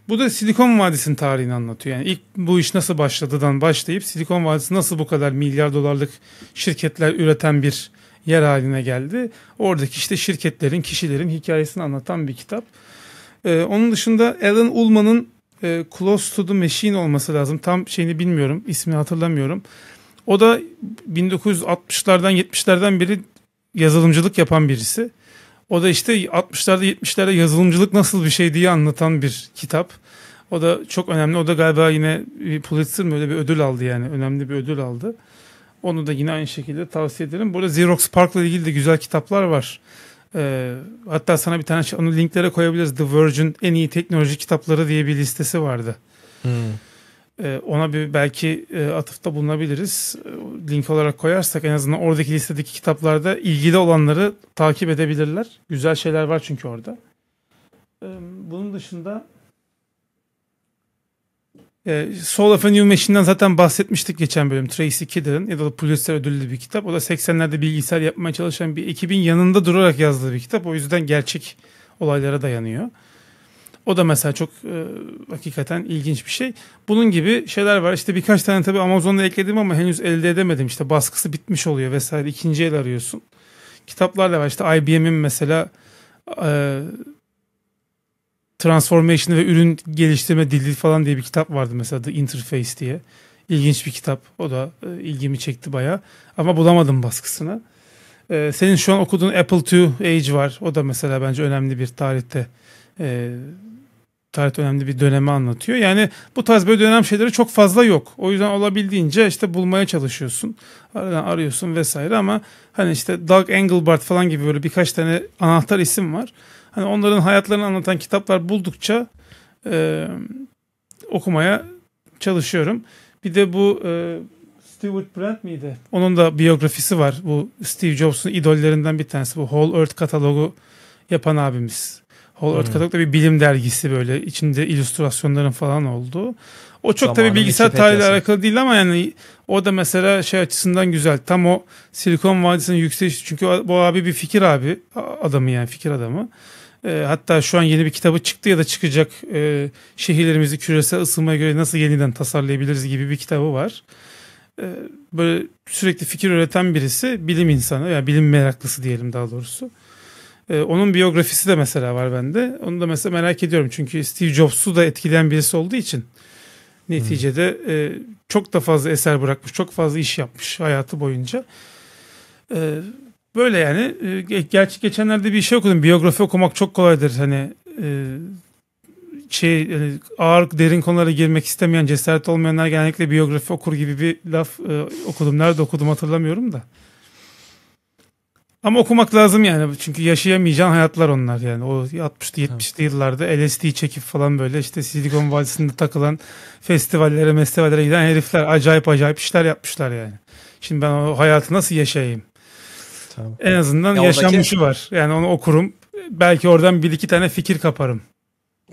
A: Bu da Silikon Vadisi'nin tarihini anlatıyor. Yani ilk bu iş nasıl başladıdan başlayıp Silikon Vadisi nasıl bu kadar milyar dolarlık şirketler üreten bir yer haline geldi. Oradaki işte şirketlerin, kişilerin hikayesini anlatan bir kitap. Ee, onun dışında Alan Ullman'ın e, Close to the Machine olması lazım. Tam şeyini bilmiyorum, ismini hatırlamıyorum. O da 1960'lardan 70'lerden beri yazılımcılık yapan birisi. O da işte 60'larda 70'lerde yazılımcılık nasıl bir şey diye anlatan bir kitap. O da çok önemli. O da galiba yine Pulitzer mi öyle bir ödül aldı yani. Önemli bir ödül aldı. Onu da yine aynı şekilde tavsiye ederim. Burada Xerox Park'la ilgili de güzel kitaplar var. Ee, hatta sana bir tane şey, onu linklere koyabiliriz. The Virgin en iyi teknoloji kitapları diye bir listesi vardı. Hmm. Ee, ona bir belki e, atıfta bulunabiliriz. Ee, link olarak koyarsak en azından oradaki listedeki kitaplarda ilgili olanları takip edebilirler. Güzel şeyler var çünkü orada. Ee, bunun dışında e, Soul of a New Machine'den zaten bahsetmiştik geçen bölüm. Tracy Kidder'ın ya da Pulitzer ödüllü bir kitap. O da 80'lerde bilgisayar yapmaya çalışan bir ekibin yanında durarak yazdığı bir kitap. O yüzden gerçek olaylara dayanıyor. O da mesela çok e, hakikaten ilginç bir şey. Bunun gibi şeyler var. İşte birkaç tane tabii Amazon'da ekledim ama henüz elde edemedim. İşte baskısı bitmiş oluyor vesaire. İkinci el arıyorsun. Kitaplar da var. İşte IBM'in mesela e, Transformation ve Ürün Geliştirme Dili falan diye bir kitap vardı mesela The Interface diye. İlginç bir kitap. O da e, ilgimi çekti baya. Ama bulamadım baskısını. E, senin şu an okuduğun Apple II Age var. O da mesela bence önemli bir tarihte e, tarihte önemli bir dönemi anlatıyor. Yani bu tarz böyle dönem şeyleri çok fazla yok. O yüzden olabildiğince işte bulmaya çalışıyorsun. Aradan arıyorsun vesaire ama hani işte Doug Engelbart falan gibi böyle birkaç tane anahtar isim var. Hani onların hayatlarını anlatan kitaplar buldukça e, okumaya çalışıyorum. Bir de bu e, Stewart Brand miydi? Onun da biyografisi var. Bu Steve Jobs'un idollerinden bir tanesi. Bu Whole Earth katalogu yapan abimiz. Howard hmm. Katalog'da bir bilim dergisi böyle içinde illüstrasyonların falan olduğu. O çok tabi bilgisayar tarihiyle alakalı değil ama yani o da mesela şey açısından güzel. Tam o Silikon Vadisi'nin yükselişi. Çünkü bu abi bir fikir abi adamı yani fikir adamı. E, hatta şu an yeni bir kitabı çıktı ya da çıkacak e, şehirlerimizi küresel ısınmaya göre nasıl yeniden tasarlayabiliriz gibi bir kitabı var. E, böyle sürekli fikir üreten birisi bilim insanı ya yani bilim meraklısı diyelim daha doğrusu. E, onun biyografisi de mesela var bende. Onu da mesela merak ediyorum. Çünkü Steve Jobs'u da etkileyen birisi olduğu için neticede hmm. e, çok da fazla eser bırakmış. Çok fazla iş yapmış hayatı boyunca. E, böyle yani. E, gerçi geçenlerde bir şey okudum. Biyografi okumak çok kolaydır. Hani e, şey yani ağır derin konulara girmek istemeyen cesaret olmayanlar genellikle biyografi okur gibi bir laf e, okudum. Nerede okudum hatırlamıyorum da. Ama okumak lazım yani. Çünkü yaşayamayacağın hayatlar onlar yani. O 60'lı 70'li evet. yıllarda LSD çekip falan böyle işte Silikon Vadisi'nde takılan festivallere, festivallere giden herifler acayip acayip işler yapmışlar yani. Şimdi ben o hayatı nasıl yaşayayım? Tamam. En azından ya yaşanmışı oradaki... var. Yani onu okurum. Belki oradan bir iki tane fikir kaparım.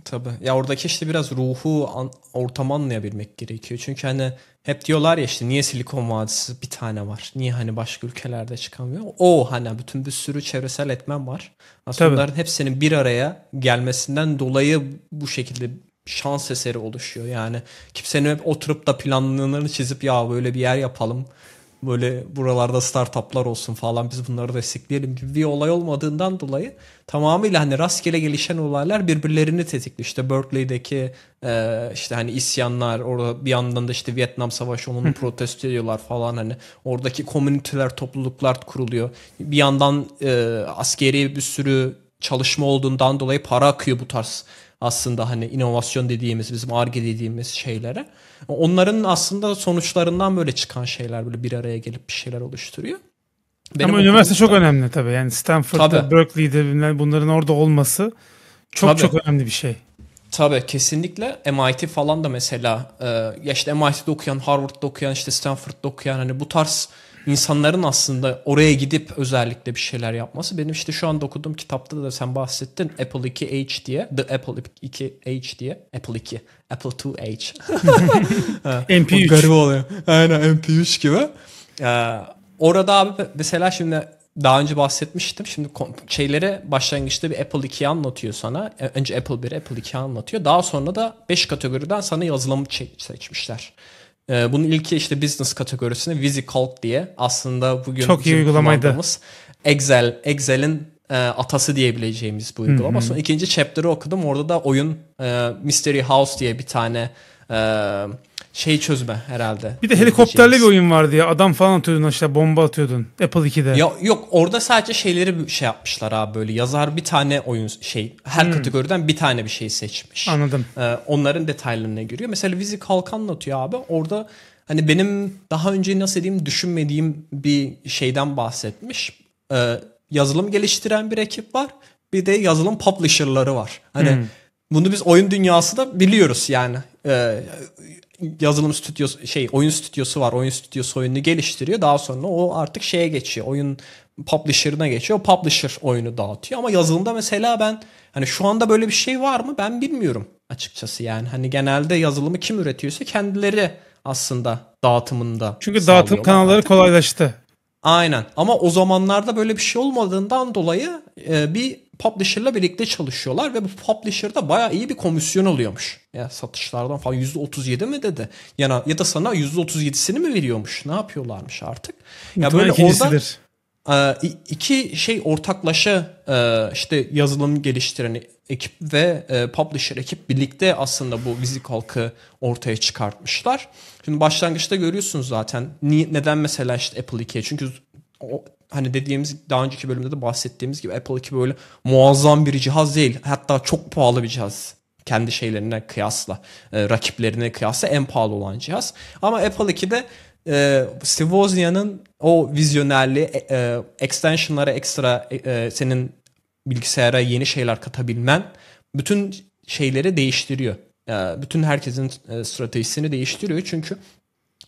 B: Tabii. Ya oradaki işte biraz ruhu an, ortamı anlayabilmek gerekiyor. Çünkü hani hep diyorlar ya işte niye Silikon Vadisi bir tane var? Niye hani başka ülkelerde çıkamıyor? O hani bütün bir sürü çevresel etmen var. Aslında bunların hepsinin bir araya gelmesinden dolayı bu şekilde şans eseri oluşuyor. Yani kimsenin hep oturup da planlarını çizip ya böyle bir yer yapalım böyle buralarda startuplar olsun falan biz bunları destekleyelim gibi bir olay olmadığından dolayı tamamıyla hani rastgele gelişen olaylar birbirlerini tetikli. İşte Berkeley'deki e, işte hani isyanlar orada bir yandan da işte Vietnam Savaşı onun protesto ediyorlar falan hani oradaki komüniteler topluluklar kuruluyor. Bir yandan e, askeri bir sürü çalışma olduğundan dolayı para akıyor bu tarz aslında hani inovasyon dediğimiz bizim arge dediğimiz şeylere. Onların aslında sonuçlarından böyle çıkan şeyler böyle bir araya gelip bir şeyler oluşturuyor. Benim Ama üniversite çok
A: önemli tabii. Yani Stanford'da, tabii. Berkeley'de bunların orada olması çok tabii. çok önemli bir şey.
B: Tabii kesinlikle MIT falan da mesela e, ya işte MIT'de okuyan, Harvard'da okuyan, işte Stanford'da okuyan hani bu tarz insanların aslında oraya gidip özellikle bir şeyler yapması. Benim işte şu anda okuduğum kitapta da sen bahsettin Apple 2H diye. The Apple 2H diye. Apple 2. Apple 2H. MP3. Garip oluyor. Aynen MP3 gibi. Ee, orada abi mesela şimdi daha önce bahsetmiştim. Şimdi şeylere başlangıçta bir Apple 2 anlatıyor sana. E, önce Apple 1, Apple 2 anlatıyor. Daha sonra da 5 kategoriden sana yazılımı seçmişler. Ee, bunun ilki işte business kategorisine VisiCalc diye aslında bugün çok iyi uygulamaydı. Excel, Excel'in e, atası diyebileceğimiz bu uygulama. Hı-hı. Sonra ikinci chapter'ı okudum. Orada da oyun e, Mystery House diye bir tane e, şey çözme herhalde. Bir de helikopterli
A: bir şey- oyun vardı ya. Adam falan atıyordun işte bomba atıyordun. Apple 2'de. Ya,
B: yok orada sadece şeyleri şey yapmışlar abi böyle. Yazar bir tane oyun şey her hmm. kategoriden bir tane bir şey seçmiş. Anladım. Ee, onların detaylarına giriyor. Mesela Vizi Kalkan atıyor abi. Orada hani benim daha önce nasıl diyeyim düşünmediğim bir şeyden bahsetmiş. Ee, yazılım geliştiren bir ekip var. Bir de yazılım publisher'ları var. Hani hmm. bunu biz oyun dünyası da biliyoruz yani. Ee, yazılım stüdyosu şey oyun stüdyosu var. Oyun stüdyosu oyunu geliştiriyor. Daha sonra o artık şeye geçiyor. Oyun publisher'ına geçiyor. Publisher oyunu dağıtıyor ama yazılımda mesela ben hani şu anda böyle bir şey var mı ben bilmiyorum açıkçası yani. Hani genelde yazılımı kim üretiyorsa kendileri aslında dağıtımında. Çünkü dağıtım kanalları artık. kolaylaştı. Aynen ama o zamanlarda böyle bir şey olmadığından dolayı e, bir publisher'la birlikte çalışıyorlar ve bu publisher'da da bayağı iyi bir komisyon alıyormuş. Ya yani satışlardan falan %37 mi dedi? Yani ya da sana %37'sini mi veriyormuş? Ne yapıyorlarmış artık? Ya yani böyle orada iki şey ortaklaşa e, işte yazılım geliştiren ekip ve e, publisher ekip birlikte aslında bu Vizik halkı ortaya çıkartmışlar. Şimdi başlangıçta görüyorsunuz zaten neden mesela işte Apple 2'ye çünkü o hani dediğimiz daha önceki bölümde de bahsettiğimiz gibi Apple 2 böyle muazzam bir cihaz değil. Hatta çok pahalı bir cihaz. Kendi şeylerine kıyasla, e, rakiplerine kıyasla en pahalı olan cihaz. Ama Apple 2'de e, Steve Wozniak'ın o vizyonerliği, e, e, extensionlara ekstra e, e, senin bilgisayara yeni şeyler katabilmen bütün şeyleri değiştiriyor. E, bütün herkesin e, stratejisini değiştiriyor çünkü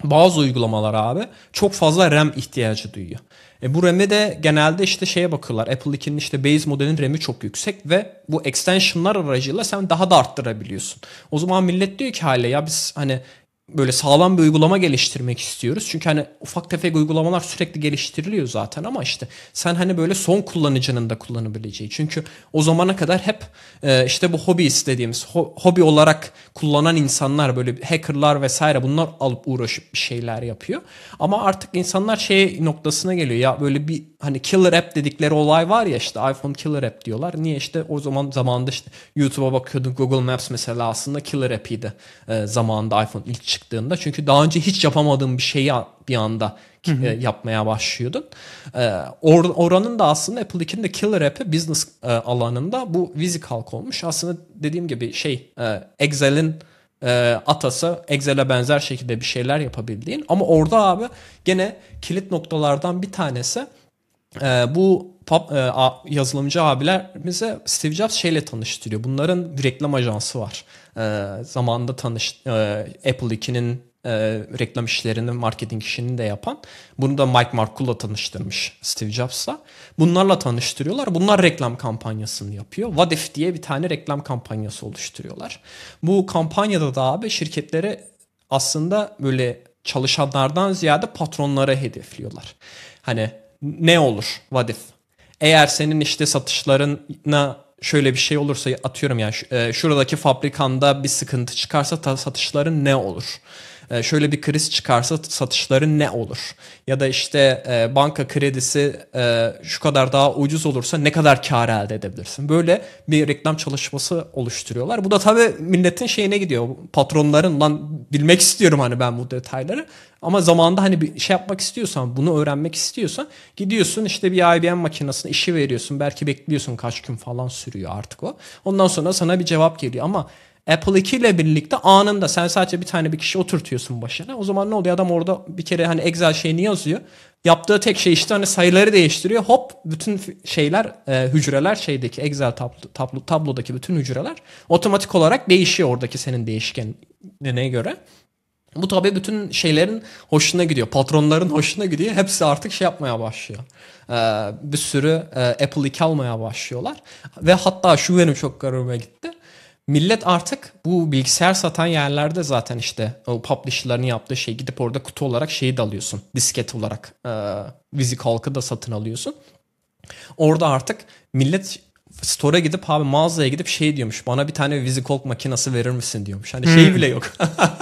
B: bazı uygulamalar abi çok fazla RAM ihtiyacı duyuyor. E bu RAM'e de genelde işte şeye bakıyorlar. Apple 2'nin işte base modelinin RAM'i çok yüksek ve bu extensionlar aracıyla sen daha da arttırabiliyorsun. O zaman millet diyor ki hala ya biz hani böyle sağlam bir uygulama geliştirmek istiyoruz. Çünkü hani ufak tefek uygulamalar sürekli geliştiriliyor zaten ama işte sen hani böyle son kullanıcının da kullanabileceği. Çünkü o zamana kadar hep e, işte bu hobi istediğimiz ho- hobi olarak kullanan insanlar böyle hackerlar vesaire bunlar alıp uğraşıp bir şeyler yapıyor. Ama artık insanlar şey noktasına geliyor ya böyle bir hani killer app dedikleri olay var ya işte iPhone killer app diyorlar. Niye işte o zaman zamanında işte YouTube'a bakıyordun Google Maps mesela aslında killer app'iydi e, zamanında iPhone ilk çıktığında. Çünkü daha önce hiç yapamadığın bir şeyi bir anda hı hı. E, yapmaya başlıyordun. E, or, oranın da aslında Apple 2'nin de killer app'i business e, alanında bu VisiCalc olmuş. Aslında dediğim gibi şey e, Excel'in e, atası Excel'e benzer şekilde bir şeyler yapabildiğin ama orada abi gene kilit noktalardan bir tanesi e, bu pub, e, yazılımcı abilerimize Steve Jobs şeyle tanıştırıyor. Bunların bir reklam ajansı var. E, zamanında tanış e, Apple 2'nin e, reklam işlerini, marketing işini de yapan. Bunu da Mike Markula tanıştırmış Steve Jobs'la. Bunlarla tanıştırıyorlar. Bunlar reklam kampanyasını yapıyor. What If diye bir tane reklam kampanyası oluşturuyorlar. Bu kampanyada da abi şirketlere aslında böyle çalışanlardan ziyade patronlara hedefliyorlar. Hani ne olur vadif? Eğer senin işte satışlarına şöyle bir şey olursa atıyorum yani e, şuradaki fabrikanda bir sıkıntı çıkarsa satışların ne olur? E, şöyle bir kriz çıkarsa satışların ne olur? Ya da işte e, banka kredisi e, şu kadar daha ucuz olursa ne kadar kar elde edebilirsin? Böyle bir reklam çalışması oluşturuyorlar. Bu da tabii milletin şeyine gidiyor. Patronların lan bilmek istiyorum hani ben bu detayları. Ama zamanında hani bir şey yapmak istiyorsan, bunu öğrenmek istiyorsan gidiyorsun işte bir IBM makinesine işi veriyorsun. Belki bekliyorsun kaç gün falan sürüyor artık o. Ondan sonra sana bir cevap geliyor ama Apple 2 ile birlikte anında sen sadece bir tane bir kişi oturtuyorsun başına. O zaman ne oluyor? Adam orada bir kere hani Excel şeyini yazıyor. Yaptığı tek şey işte hani sayıları değiştiriyor. Hop bütün şeyler e, hücreler şeydeki Excel tablo, tablo, tablodaki bütün hücreler otomatik olarak değişiyor oradaki senin değişkenine göre. Bu tabi bütün şeylerin hoşuna gidiyor. Patronların hoşuna gidiyor. Hepsi artık şey yapmaya başlıyor. Ee, bir sürü e, Apple 2 almaya başlıyorlar. Ve hatta şu benim çok garibime gitti. Millet artık bu bilgisayar satan yerlerde zaten işte o publisher'ların yaptığı şey gidip orada kutu olarak şeyi de alıyorsun. Disket olarak e, ee, VisiCalc'ı da satın alıyorsun. Orada artık millet store'a gidip abi mağazaya gidip şey diyormuş. Bana bir tane VisiCalc makinesi verir misin diyormuş. Hani şey hmm. şey bile yok.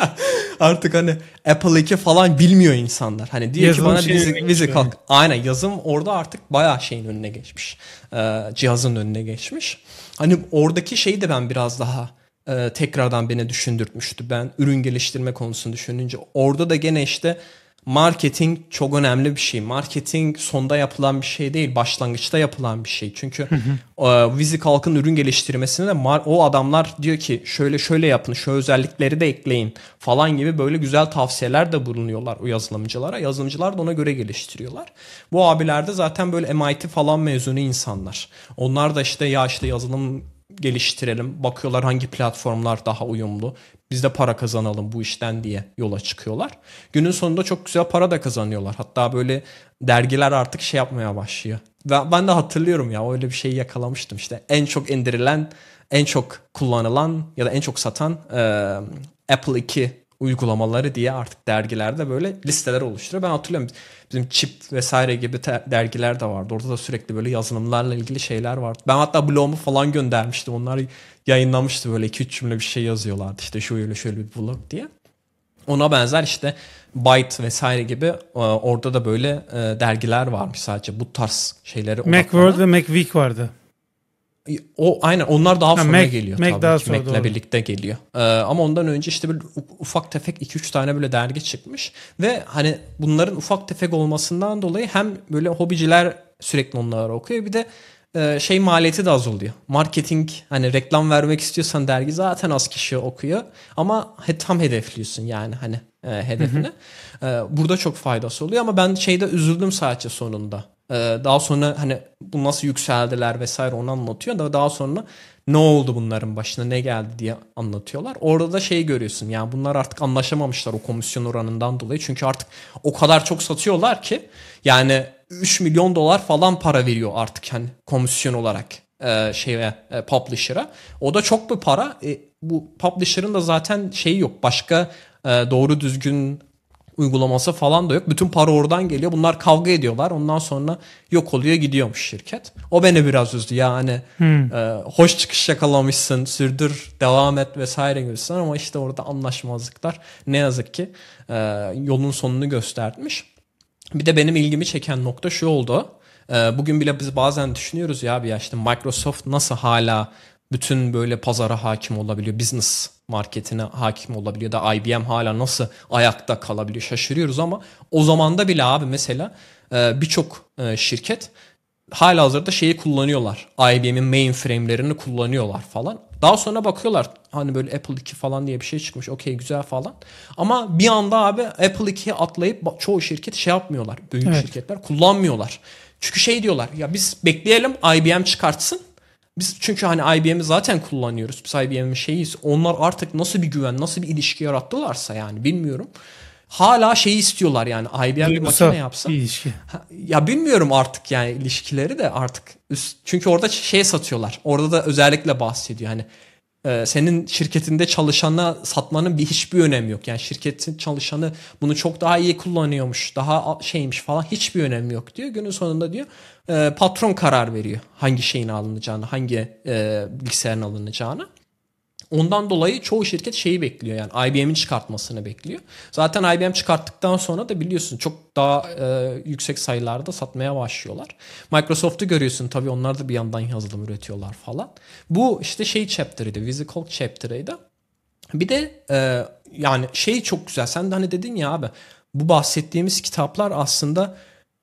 B: artık hani Apple 2 falan bilmiyor insanlar. Hani diyor yazım ki bana şey vizi, vizi Aynen yazım orada artık bayağı şeyin önüne geçmiş. Ee, cihazın önüne geçmiş. Hani oradaki şeyi de ben biraz daha e, tekrardan beni düşündürtmüştü ben ürün geliştirme konusunu düşününce. Orada da gene işte marketing çok önemli bir şey. Marketing sonda yapılan bir şey değil, başlangıçta yapılan bir şey. Çünkü e, Vizi Kalk'ın ürün geliştirmesinde de mar- o adamlar diyor ki şöyle şöyle yapın, şu özellikleri de ekleyin falan gibi böyle güzel tavsiyeler de bulunuyorlar o yazılımcılara. Yazılımcılar da ona göre geliştiriyorlar. Bu abiler de zaten böyle MIT falan mezunu insanlar. Onlar da işte ya işte yazılım geliştirelim. Bakıyorlar hangi platformlar daha uyumlu. Biz de para kazanalım bu işten diye yola çıkıyorlar. Günün sonunda çok güzel para da kazanıyorlar. Hatta böyle dergiler artık şey yapmaya başlıyor. Ben, ben de hatırlıyorum ya öyle bir şeyi yakalamıştım işte. En çok indirilen, en çok kullanılan ya da en çok satan e, Apple 2 uygulamaları diye artık dergilerde böyle listeler oluşturuyor. Ben hatırlıyorum bizim Chip vesaire gibi dergiler de vardı. Orada da sürekli böyle yazılımlarla ilgili şeyler vardı. Ben hatta blogumu falan göndermiştim. Onlar yayınlamıştı böyle iki üç cümle bir şey yazıyorlardı. İşte şöyle şöyle bir blog diye. Ona benzer işte Byte vesaire gibi e, orada da böyle e, dergiler varmış sadece bu tarz şeyleri. Macworld
A: ve Macweek vardı. E,
B: o aynen onlar daha sonra ha, Mac, geliyor Mac tabii daha ki. Mac'le birlikte geliyor. Ee, ama ondan önce işte bir ufak tefek 2-3 tane böyle dergi çıkmış ve hani bunların ufak tefek olmasından dolayı hem böyle hobiciler sürekli onları okuyor bir de e, şey maliyeti de az oluyor. Marketing hani reklam vermek istiyorsan dergi zaten az kişi okuyor ama he, tam hedefliyorsun yani hani e, hedefine. Hı hı. E, burada çok faydası oluyor ama ben şeyde üzüldüm sadece sonunda. Ee, daha sonra hani bu nasıl yükseldiler vesaire onu anlatıyor da daha sonra ne oldu bunların başına ne geldi diye anlatıyorlar. Orada da şey görüyorsun yani bunlar artık anlaşamamışlar o komisyon oranından dolayı. Çünkü artık o kadar çok satıyorlar ki yani 3 milyon dolar falan para veriyor artık hani komisyon olarak e, şeye e, publisher'a. O da çok bir para. E, bu publisher'ın da zaten şeyi yok. Başka e, doğru düzgün uygulaması falan da yok. Bütün para oradan geliyor. Bunlar kavga ediyorlar. Ondan sonra yok oluyor gidiyormuş şirket. O beni biraz üzdü. Yani hmm. e, hoş çıkış yakalamışsın, sürdür, devam et vesaire gibisin ama işte orada anlaşmazlıklar ne yazık ki e, yolun sonunu göstermiş. Bir de benim ilgimi çeken nokta şu oldu. E, bugün bile biz bazen düşünüyoruz ya bir ya işte Microsoft nasıl hala bütün böyle pazara hakim olabiliyor. Business marketine hakim olabiliyor da IBM hala nasıl ayakta kalabiliyor şaşırıyoruz ama o zamanda bile abi mesela e, birçok e, şirket hala hazırda şeyi kullanıyorlar. IBM'in mainframe'lerini kullanıyorlar falan. Daha sonra bakıyorlar hani böyle Apple 2 falan diye bir şey çıkmış. Okey güzel falan. Ama bir anda abi Apple 2'ye atlayıp çoğu şirket şey yapmıyorlar. Büyük evet. şirketler kullanmıyorlar. Çünkü şey diyorlar ya biz bekleyelim IBM çıkartsın. Biz çünkü hani IBM'i zaten kullanıyoruz. Biz IBM'in şeyiyiz. Onlar artık nasıl bir güven, nasıl bir ilişki yarattılarsa yani bilmiyorum. Hala şeyi istiyorlar yani IBM bir makine yapsa. Bir ilişki. Ya bilmiyorum artık yani ilişkileri de artık üst. Çünkü orada şey satıyorlar. Orada da özellikle bahsediyor. Hani ee, senin şirketinde çalışana satmanın bir hiçbir önemi yok. Yani şirketin çalışanı bunu çok daha iyi kullanıyormuş, daha şeymiş falan hiçbir önemi yok diyor. Günün sonunda diyor e, patron karar veriyor hangi şeyin alınacağını, hangi e, bilgisayarın alınacağını. Ondan dolayı çoğu şirket şeyi bekliyor yani IBM'in çıkartmasını bekliyor. Zaten IBM çıkarttıktan sonra da biliyorsun çok daha e, yüksek sayılarda satmaya başlıyorlar. Microsoft'u görüyorsun tabii onlar da bir yandan yazılım üretiyorlar falan. Bu işte şey chapter'ıydı, VisiCalc chapter'ıydı. Bir de e, yani şey çok güzel. Sen de hani dedin ya abi bu bahsettiğimiz kitaplar aslında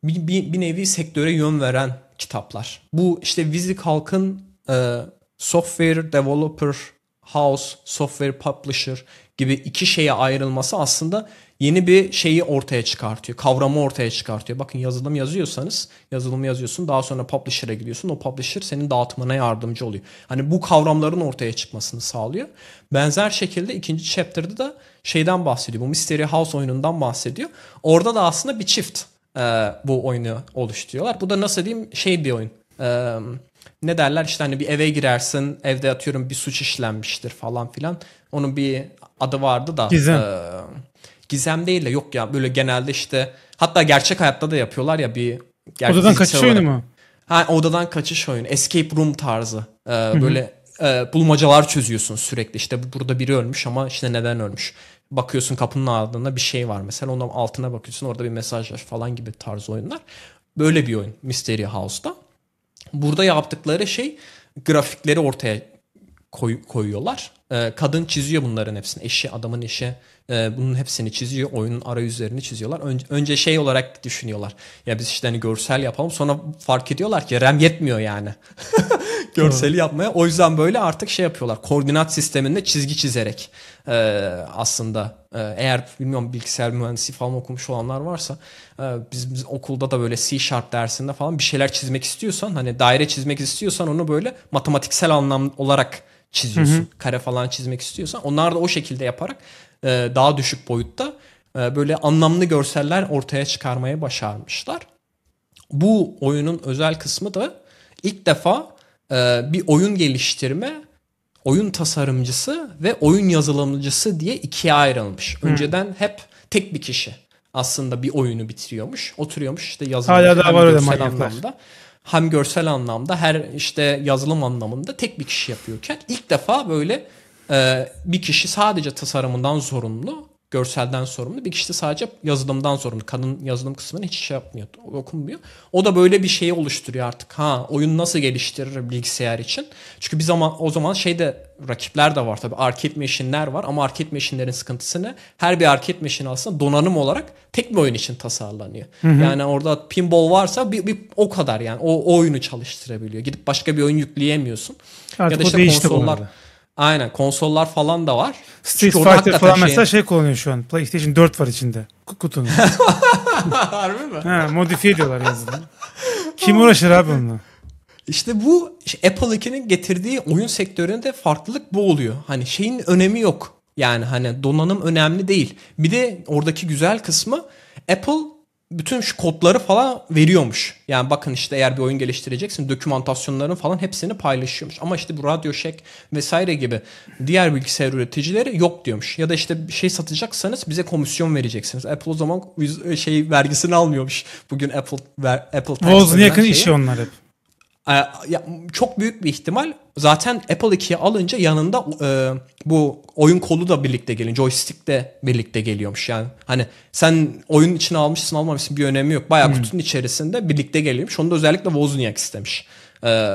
B: bir, bir, bir nevi sektöre yön veren kitaplar. Bu işte VisiCalc'ın e, Software Developer house, software publisher gibi iki şeye ayrılması aslında yeni bir şeyi ortaya çıkartıyor. Kavramı ortaya çıkartıyor. Bakın yazılım yazıyorsanız yazılımı yazıyorsun daha sonra publisher'a gidiyorsun. O publisher senin dağıtmana yardımcı oluyor. Hani bu kavramların ortaya çıkmasını sağlıyor. Benzer şekilde ikinci chapter'da da şeyden bahsediyor. Bu Mystery House oyunundan bahsediyor. Orada da aslında bir çift e, bu oyunu oluşturuyorlar. Bu da nasıl diyeyim şey bir oyun. E, ne derler işte hani bir eve girersin evde atıyorum bir suç işlenmiştir falan filan. Onun bir adı vardı da. Gizem. E, gizem değil de yok ya böyle genelde işte hatta gerçek hayatta da yapıyorlar ya bir. Odadan kaçış oyunu mu? Ha odadan kaçış oyunu. Escape room tarzı. E, böyle e, bulmacalar çözüyorsun sürekli. işte burada biri ölmüş ama işte neden ölmüş? Bakıyorsun kapının ardında bir şey var mesela. Onun altına bakıyorsun orada bir mesaj var falan gibi tarz oyunlar. Böyle bir oyun Mystery House'da. Burada yaptıkları şey grafikleri ortaya koy, koyuyorlar. Ee, kadın çiziyor bunların hepsini. Eşi, adamın eşi e, bunun hepsini çiziyor. Oyunun arayüzlerini çiziyorlar. Önce, şey olarak düşünüyorlar. Ya biz işte hani görsel yapalım. Sonra fark ediyorlar ki RAM yetmiyor yani. Görseli yapmaya. O yüzden böyle artık şey yapıyorlar. Koordinat sisteminde çizgi çizerek e, aslında e, eğer bilmiyorum bilgisayar mühendisliği falan okumuş olanlar varsa e, biz, biz okulda da böyle C Sharp dersinde falan bir şeyler çizmek istiyorsan hani daire çizmek istiyorsan onu böyle matematiksel anlam olarak çiziyorsun. Hı hı. Kare falan çizmek istiyorsan. Onlar da o şekilde yaparak e, daha düşük boyutta e, böyle anlamlı görseller ortaya çıkarmaya başarmışlar. Bu oyunun özel kısmı da ilk defa e, bir oyun geliştirme, oyun tasarımcısı ve oyun yazılımcısı diye ikiye ayrılmış. Hı. Önceden hep tek bir kişi aslında bir oyunu bitiriyormuş. Oturuyormuş işte yazılımcı. Hala da var öyle manyaklar hem görsel anlamda her işte yazılım anlamında tek bir kişi yapıyorken ilk defa böyle e, bir kişi sadece tasarımından zorunlu görselden sorumlu. Bir kişi de sadece yazılımdan sorumlu. Kadın yazılım kısmını hiç şey yapmıyor, okunmuyor. O da böyle bir şeyi oluşturuyor artık. Ha oyun nasıl geliştirir bilgisayar için? Çünkü bir zaman o zaman şeyde rakipler de var tabii. Arcade machine'ler var ama arcade machine'lerin sıkıntısı ne? Her bir arcade machine aslında donanım olarak tek bir oyun için tasarlanıyor. Hı hı. Yani orada pinball varsa bir, bir o kadar yani o, o oyunu çalıştırabiliyor. Gidip başka bir oyun yükleyemiyorsun. Artık ya da işte konsollar. Bunlarda Aynen konsollar falan da var. Street Çünkü Fighter falan şeyin... mesela
A: şey kullanıyor şu an. PlayStation 4 var içinde
B: kutunun. Harbi mi? Ha, modifiye ediyorlar yazılımı. Kim uğraşır abi onunla? İşte bu işte Apple 2'nin getirdiği oyun sektöründe farklılık bu oluyor. Hani şeyin önemi yok. Yani hani donanım önemli değil. Bir de oradaki güzel kısmı Apple bütün şu kodları falan veriyormuş. Yani bakın işte eğer bir oyun geliştireceksin dokümantasyonların falan hepsini paylaşıyormuş. Ama işte bu Radio Shack vesaire gibi diğer bilgisayar üreticileri yok diyormuş. Ya da işte bir şey satacaksanız bize komisyon vereceksiniz. Apple o zaman e, şey vergisini almıyormuş. Bugün Apple ver, Apple Tax'ın yakın şeyi. işi onlar hep. Ee, çok büyük bir ihtimal zaten Apple 2'yi alınca yanında e, bu oyun kolu da birlikte gelin, joystick de birlikte geliyormuş yani. Hani sen oyun içine almışsın almamışsın bir önemi yok. Bayağı hmm. kutunun içerisinde birlikte geliyormuş. Onu da özellikle Wozniak istemiş. E,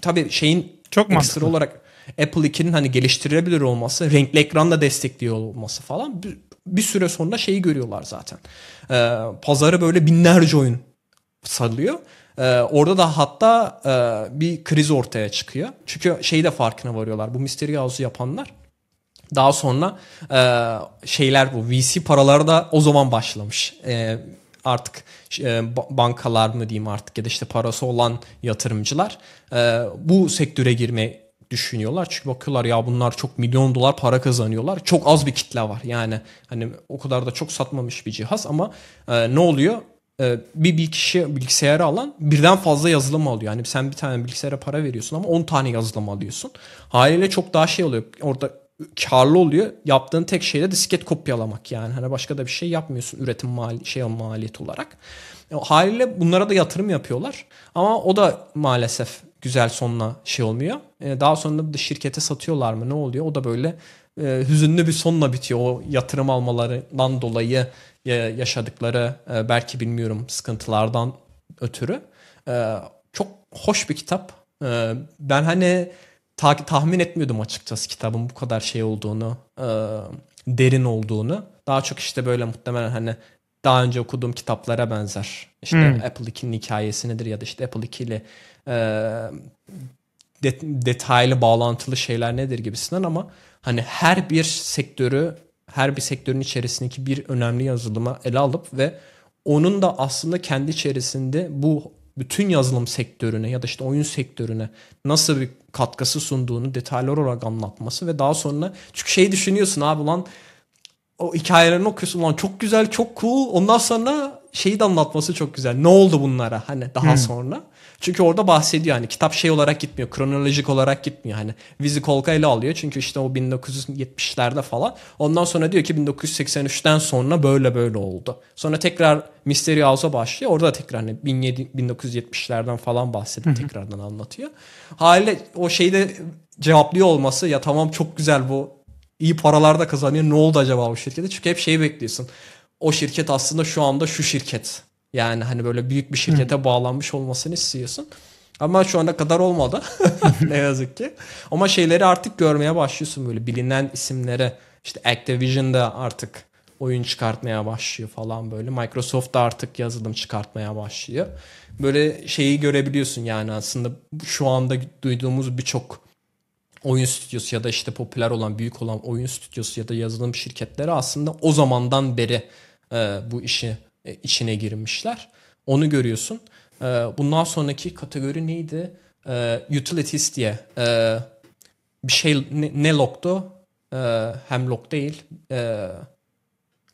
B: tabii şeyin çok ekstra olarak Apple 2'nin hani geliştirilebilir olması, renkli da destekliyor olması falan bir, bir süre sonra şeyi görüyorlar zaten. E, pazarı böyle binlerce oyun salıyor. Ee, orada da hatta e, bir kriz ortaya çıkıyor. Çünkü şeyde farkına varıyorlar. Bu Mystery House'u yapanlar daha sonra e, şeyler bu VC paraları da o zaman başlamış. E, artık e, bankalar mı diyeyim artık ya da işte parası olan yatırımcılar e, bu sektöre girme düşünüyorlar. Çünkü bakıyorlar ya bunlar çok milyon dolar para kazanıyorlar. Çok az bir kitle var. Yani hani o kadar da çok satmamış bir cihaz ama e, ne oluyor? Ee, bir, bir kişi bilgisayarı alan birden fazla yazılım alıyor. Yani sen bir tane bilgisayara para veriyorsun ama 10 tane yazılım alıyorsun. Haliyle çok daha şey oluyor. Orada karlı oluyor. Yaptığın tek şey de disket kopyalamak yani. Hani başka da bir şey yapmıyorsun üretim mali şey maliyet olarak. E, haliyle bunlara da yatırım yapıyorlar. Ama o da maalesef güzel sonuna şey olmuyor. E, daha sonra da şirkete satıyorlar mı ne oluyor? O da böyle e, hüzünlü bir sonla bitiyor. O yatırım almalarından dolayı yaşadıkları e, belki bilmiyorum sıkıntılardan ötürü. E, çok hoş bir kitap. E, ben hani ta- tahmin etmiyordum açıkçası kitabın bu kadar şey olduğunu, e, derin olduğunu. Daha çok işte böyle muhtemelen hani daha önce okuduğum kitaplara benzer. İşte hmm. Apple 2'nin hikayesi nedir ya da işte Apple 2 ile e, detaylı bağlantılı şeyler nedir gibisinden ama hani her bir sektörü her bir sektörün içerisindeki bir önemli yazılıma ele alıp ve onun da aslında kendi içerisinde bu bütün yazılım sektörüne ya da işte oyun sektörüne nasıl bir katkısı sunduğunu detaylı olarak anlatması ve daha sonra çünkü şey düşünüyorsun abi lan o hikayelerini okuyorsun lan çok güzel çok cool ondan sonra şeyi de anlatması çok güzel ne oldu bunlara hani daha hmm. sonra çünkü orada bahsediyor hani kitap şey olarak gitmiyor. Kronolojik olarak gitmiyor. Hani Vizi Kolka ile alıyor. Çünkü işte o 1970'lerde falan. Ondan sonra diyor ki 1983'ten sonra böyle böyle oldu. Sonra tekrar Mystery House'a başlıyor. Orada tekrar hani 1970'lerden falan bahsedip tekrardan anlatıyor. Haliyle o şeyde cevaplıyor olması ya tamam çok güzel bu iyi paralarda kazanıyor. Ne oldu acaba bu şirkete? Çünkü hep şeyi bekliyorsun. O şirket aslında şu anda şu şirket. Yani hani böyle büyük bir şirkete bağlanmış olmasını istiyorsun. Ama şu ana kadar olmadı ne yazık ki. Ama şeyleri artık görmeye başlıyorsun böyle bilinen isimlere. İşte Activision'da artık oyun çıkartmaya başlıyor falan böyle. Microsoft da artık yazılım çıkartmaya başlıyor. Böyle şeyi görebiliyorsun yani aslında şu anda duyduğumuz birçok oyun stüdyosu ya da işte popüler olan büyük olan oyun stüdyosu ya da yazılım şirketleri aslında o zamandan beri e, bu işi e, içine girmişler. Onu görüyorsun. E, bundan sonraki kategori neydi? E, utilities diye bir şey ne, ne Hem lok değil.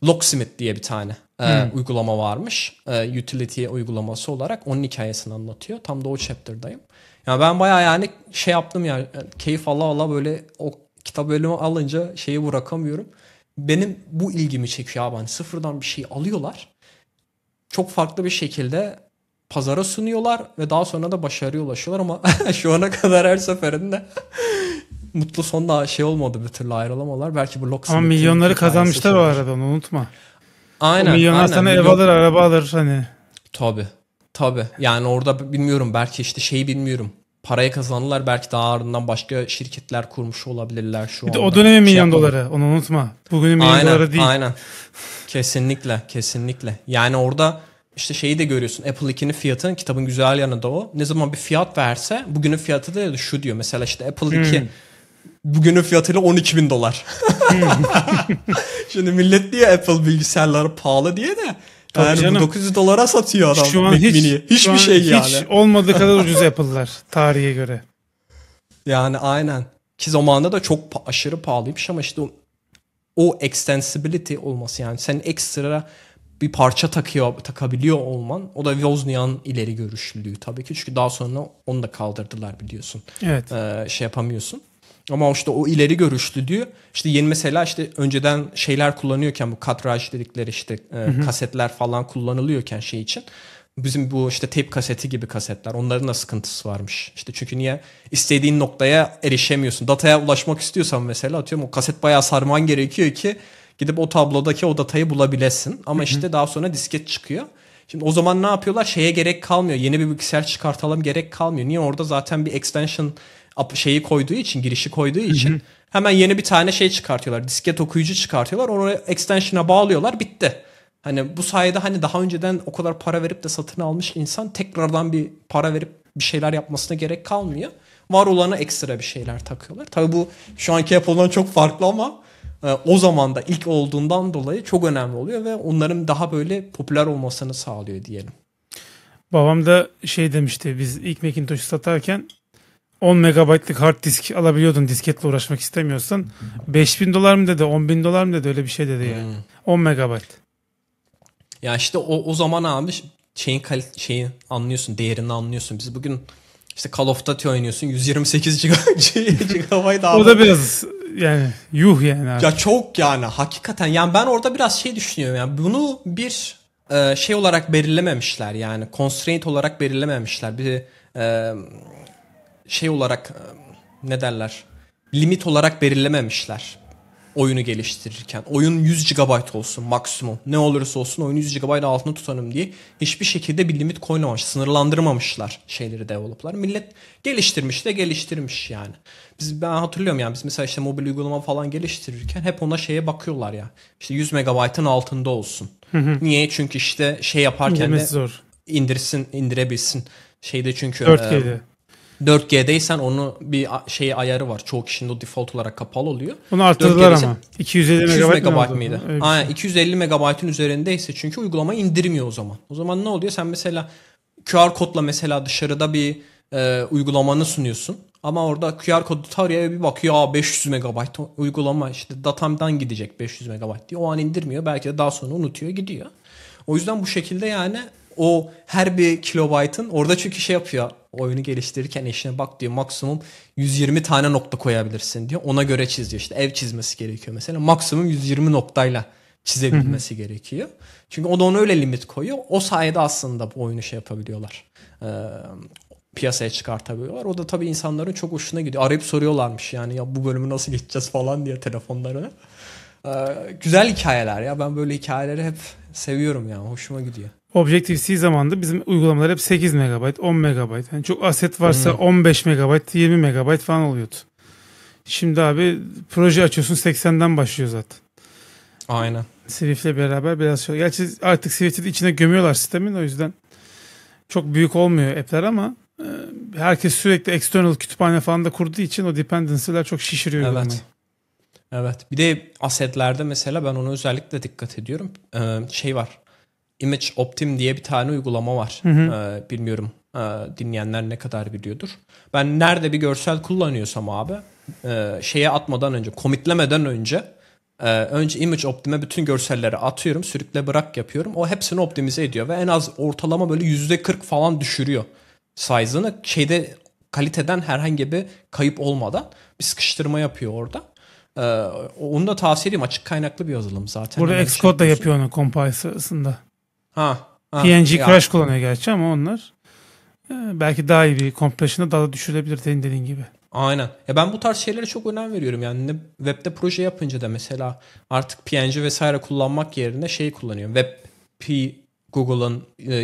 B: Locksmith diye bir tane hmm. uygulama varmış. Utility uygulaması olarak onun hikayesini anlatıyor. Tam da o chapter'dayım. Ya ben baya yani şey yaptım ya keyif ala ala böyle o kitap bölümü alınca şeyi bırakamıyorum. Benim bu ilgimi çekiyor abi. Hani sıfırdan bir şey alıyorlar çok farklı bir şekilde pazara sunuyorlar ve daha sonra da başarıya ulaşıyorlar ama şu ana kadar her seferinde mutlu sonla şey olmadı bir türlü ayrılamalar. Belki bu Locksmith'in Ama milyonları kazanmışlar o
A: arada onu unutma. Aynen. O milyonlar aynen, sana milyon... ev alır araba alır hani.
B: Tabi. Tabi. Yani orada bilmiyorum belki işte şeyi bilmiyorum. Parayı kazandılar. Belki daha ardından başka şirketler kurmuş olabilirler şu bir anda. o dönem şey milyon yapalım. doları
A: onu unutma. Bugünün milyon aynen, doları değil. Aynen.
B: kesinlikle kesinlikle. Yani orada işte şeyi de görüyorsun. Apple 2'nin fiyatının kitabın güzel yanı da o. Ne zaman bir fiyat verse bugünün fiyatı da şu diyor. Mesela işte Apple 2 hmm. bugünün fiyatıyla 12 bin dolar. Hmm. Şimdi millet diye Apple bilgisayarları pahalı diye de Tabii yani canım. 900 dolara satıyor adam şu an Mac hiç, Mini'yi. Hiçbir an şey yani. Hiç olmadığı kadar ucuz
A: yapıldılar tarihe göre.
B: Yani aynen. Ki zamanında da çok pa- aşırı pahalıymış ama işte o, o extensibility olması yani. Sen ekstra bir parça takıyor takabiliyor olman. O da Wozniak'ın ileri görüşlülüğü tabii ki. Çünkü daha sonra onu da kaldırdılar biliyorsun. Evet. Ee, şey yapamıyorsun. Ama işte o ileri görüşlü diyor. İşte yeni mesela işte önceden şeyler kullanıyorken bu katraj dedikleri işte e, kasetler falan kullanılıyorken şey için bizim bu işte tape kaseti gibi kasetler onların da sıkıntısı varmış. İşte çünkü niye istediğin noktaya erişemiyorsun. Dataya ulaşmak istiyorsan mesela atıyorum o kaset bayağı sarman gerekiyor ki gidip o tablodaki o datayı bulabilesin. Ama işte daha sonra disket çıkıyor. Şimdi o zaman ne yapıyorlar? Şeye gerek kalmıyor. Yeni bir bilgisayar çıkartalım gerek kalmıyor. Niye orada zaten bir extension şeyi koyduğu için, girişi koyduğu için Hı-hı. hemen yeni bir tane şey çıkartıyorlar. Disket okuyucu çıkartıyorlar. Onu extension'a bağlıyorlar. Bitti. Hani bu sayede hani daha önceden o kadar para verip de satın almış insan tekrardan bir para verip bir şeyler yapmasına gerek kalmıyor. Var olana ekstra bir şeyler takıyorlar. Tabii bu şu anki Apple'dan çok farklı ama e, o zaman da ilk olduğundan dolayı çok önemli oluyor ve onların daha böyle popüler olmasını sağlıyor diyelim.
A: Babam da şey demişti biz ilk Macintosh'u satarken 10 megabaytlık hard disk alabiliyordun disketle uğraşmak istemiyorsan. 5000 dolar mı dedi 10 bin dolar mı dedi öyle bir şey dedi yani. Hmm. 10 megabayt.
B: Ya işte o, o zaman abi şeyin, şeyin anlıyorsun değerini anlıyorsun. Biz bugün işte Call of Duty oynuyorsun 128 GB GB o da biraz
A: yani yuh yani abi. Ya
B: çok yani hakikaten yani ben orada biraz şey düşünüyorum yani bunu bir e, şey olarak belirlememişler yani constraint olarak belirlememişler. Bir e, şey olarak e, ne derler limit olarak belirlememişler oyunu geliştirirken. Oyun 100 GB olsun maksimum. Ne olursa olsun oyunu 100 GB altında tutanım diye hiçbir şekilde bir limit koymamış. Sınırlandırmamışlar şeyleri developlar. Millet geliştirmiş de geliştirmiş yani. Biz ben hatırlıyorum yani biz mesela işte mobil uygulama falan geliştirirken hep ona şeye bakıyorlar ya. İşte 100 MB'ın altında olsun. Niye? Çünkü işte şey yaparken de zor. indirsin, indirebilsin. Şeyde çünkü 4G'de. E, 4G'deysen onu bir şeyi ayarı var. Çoğu kişinin o default olarak kapalı oluyor. Onu arttırdılar ama. 250 200 megabayt, megabayt mıydı? Evet. Aynen 250 şey. megabaytın üzerindeyse çünkü uygulama indirmiyor o zaman. O zaman ne oluyor? Sen mesela QR kodla mesela dışarıda bir e, uygulamanı sunuyorsun. Ama orada QR kodu tarıyor bir bakıyor Aa, 500 megabayt uygulama işte datamdan gidecek 500 megabayt diye. O an indirmiyor. Belki de daha sonra unutuyor gidiyor. O yüzden bu şekilde yani o her bir kilobaytın orada çünkü şey yapıyor oyunu geliştirirken eşine bak diyor maksimum 120 tane nokta koyabilirsin diyor. Ona göre çiziyor işte ev çizmesi gerekiyor mesela. Maksimum 120 noktayla çizebilmesi Hı-hı. gerekiyor. Çünkü o da ona öyle limit koyuyor. O sayede aslında bu oyunu şey yapabiliyorlar. Ee, piyasaya çıkartabiliyorlar. O da tabii insanların çok hoşuna gidiyor. Arayıp soruyorlarmış yani ya bu bölümü nasıl geçeceğiz falan diye telefonlarına. Ee, güzel hikayeler ya. Ben böyle hikayeleri hep seviyorum yani. Hoşuma gidiyor.
A: Objective-C zamanında bizim uygulamalar hep 8 MB, 10 MB. Yani çok aset varsa hmm. 15 MB, 20 MB falan oluyordu. Şimdi abi proje açıyorsun 80'den başlıyor zaten. Aynen. Swift'le beraber biraz şey. Gerçi artık Swift'i içine gömüyorlar sistemin o yüzden çok büyük olmuyor app'ler ama e, herkes sürekli external kütüphane falan da kurduğu için o dependency'ler çok şişiriyor. Evet.
B: Evet. Bir de assetlerde mesela ben ona özellikle dikkat ediyorum. Ee, şey var. Image Optim diye bir tane uygulama var. Hı hı. Ee, bilmiyorum e, dinleyenler ne kadar biliyordur. Ben nerede bir görsel kullanıyorsam abi e, şeye atmadan önce, komitlemeden önce e, önce Image Optim'e bütün görselleri atıyorum. Sürükle bırak yapıyorum. O hepsini optimize ediyor ve en az ortalama böyle %40 falan düşürüyor size'ını. Şeyde kaliteden herhangi bir kayıp olmadan bir sıkıştırma yapıyor orada. Ee, onu da tavsiye edeyim. Açık kaynaklı bir yazılım zaten. Burada hani Xcode da şey yapıyor onu
A: compile sırasında. Ha.
B: ha PNG ya. Crash kullanıyor gerçi
A: ama onlar e, belki daha iyi bir compression'a daha da düşürebilir senin dediğin gibi.
B: Aynen. Ya ben bu tarz şeylere çok önem veriyorum. Yani ne, webde proje yapınca da mesela artık PNG vesaire kullanmak yerine şey kullanıyorum. WebP Google'ın e,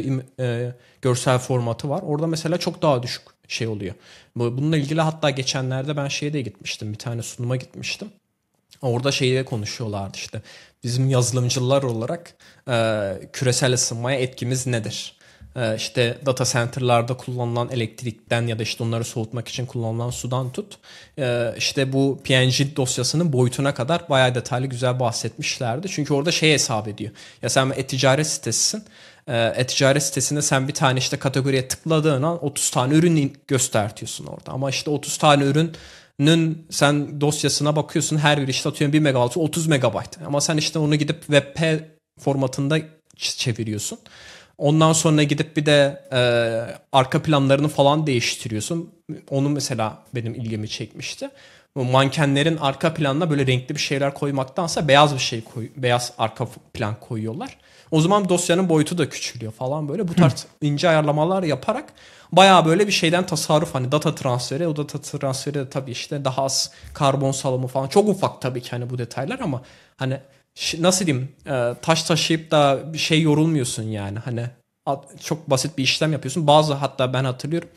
B: e, görsel formatı var. Orada mesela çok daha düşük şey oluyor. Bununla ilgili hatta geçenlerde ben şeye de gitmiştim. Bir tane sunuma gitmiştim. Orada şeyde konuşuyorlardı işte bizim yazılımcılar olarak e, küresel ısınmaya etkimiz nedir? E, işte data center'larda kullanılan elektrikten ya da işte onları soğutmak için kullanılan sudan tut. E, işte bu PNG dosyasının boyutuna kadar bayağı detaylı güzel bahsetmişlerdi. Çünkü orada şey hesap ediyor. Ya sen e-ticaret sitesisin e, e-ticaret sitesinde sen bir tane işte kategoriye tıkladığın an 30 tane ürün göstertiyorsun orada. Ama işte 30 tane ürün Nün sen dosyasına bakıyorsun her bir işte atıyorum 1 MB 30 MB ama sen işte onu gidip WebP formatında çeviriyorsun. Ondan sonra gidip bir de e, arka planlarını falan değiştiriyorsun. Onu mesela benim ilgimi çekmişti. O mankenlerin arka planına böyle renkli bir şeyler koymaktansa beyaz bir şey koy, beyaz arka plan koyuyorlar. O zaman dosyanın boyutu da küçülüyor falan böyle. Bu tarz ince ayarlamalar yaparak Baya böyle bir şeyden tasarruf hani data transferi. O data transferi de tabii işte daha az karbon salımı falan. Çok ufak tabii ki hani bu detaylar ama hani nasıl diyeyim e, taş taşıyıp da bir şey yorulmuyorsun yani hani çok basit bir işlem yapıyorsun. Bazı hatta ben hatırlıyorum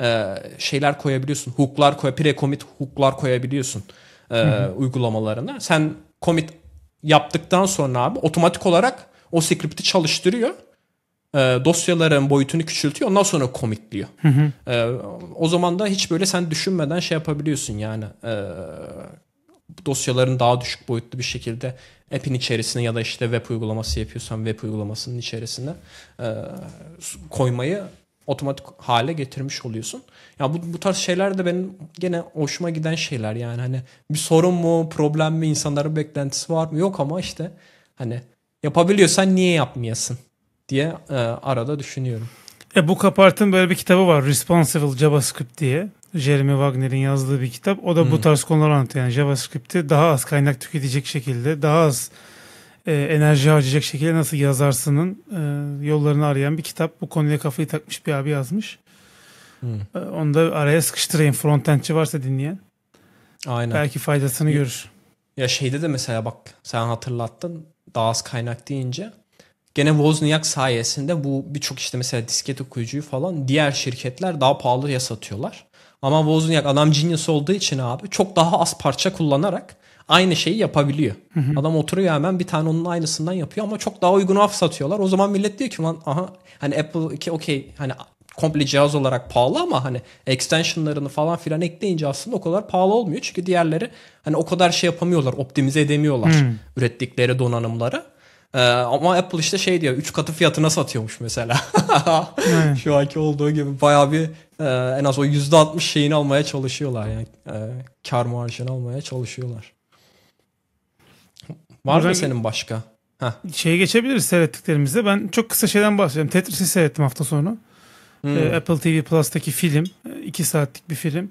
B: e, şeyler koyabiliyorsun. Hook'lar koy, pre-commit hook'lar koyabiliyorsun e, hı hı. uygulamalarına. Sen commit yaptıktan sonra abi otomatik olarak o script'i çalıştırıyor. E, dosyaların boyutunu küçültüyor. Ondan sonra komitliyor. Hı hı. E, o zaman da hiç böyle sen düşünmeden şey yapabiliyorsun yani. E, dosyaların daha düşük boyutlu bir şekilde app'in içerisine ya da işte web uygulaması yapıyorsan web uygulamasının içerisine e, koymayı otomatik hale getirmiş oluyorsun. Ya bu, bu tarz şeyler de benim gene hoşuma giden şeyler yani hani bir sorun mu, problem mi, insanların beklentisi var mı? Yok ama işte hani yapabiliyorsan niye yapmayasın? diye e, arada düşünüyorum. E, bu Kapart'ın
A: böyle bir kitabı var.
B: Responsible
A: JavaScript diye. Jeremy Wagner'in yazdığı bir kitap. O da hmm. bu tarz konuları anlatıyor. Yani JavaScript'i daha az kaynak tüketecek şekilde, daha az e, enerji harcayacak şekilde nasıl yazarsının e, yollarını arayan bir kitap. Bu konuya kafayı takmış bir abi yazmış. Hmm. E, onu da araya sıkıştırayım. Frontendçi varsa dinleyen. Aynen. Belki faydasını ya, görür.
B: Ya şeyde de mesela bak sen hatırlattın. Daha az kaynak deyince Gene Wozniak sayesinde bu birçok işte mesela disket okuyucuyu falan diğer şirketler daha pahalıya satıyorlar. Ama Wozniak adam genius olduğu için abi çok daha az parça kullanarak aynı şeyi yapabiliyor. Hı hı. Adam oturuyor hemen bir tane onun aynısından yapıyor ama çok daha uygun af satıyorlar. O zaman millet diyor ki lan aha hani Apple 2 okey hani komple cihaz olarak pahalı ama hani extensionlarını falan filan ekleyince aslında o kadar pahalı olmuyor. Çünkü diğerleri hani o kadar şey yapamıyorlar, optimize edemiyorlar hmm. ürettikleri donanımları. Ee, ama Apple işte şey diyor 3 katı fiyatına satıyormuş mesela. Şu anki olduğu gibi baya bir e, en az o %60 şeyini almaya çalışıyorlar. Yani e, kar marjını almaya çalışıyorlar. Var mı senin başka? Heh. Şeye geçebiliriz
A: seyrettiklerimizde. Ben çok kısa şeyden bahsedeyim. Tetris'i seyrettim hafta sonu. Hmm. E, Apple TV Plus'taki film. 2 e, saatlik bir film.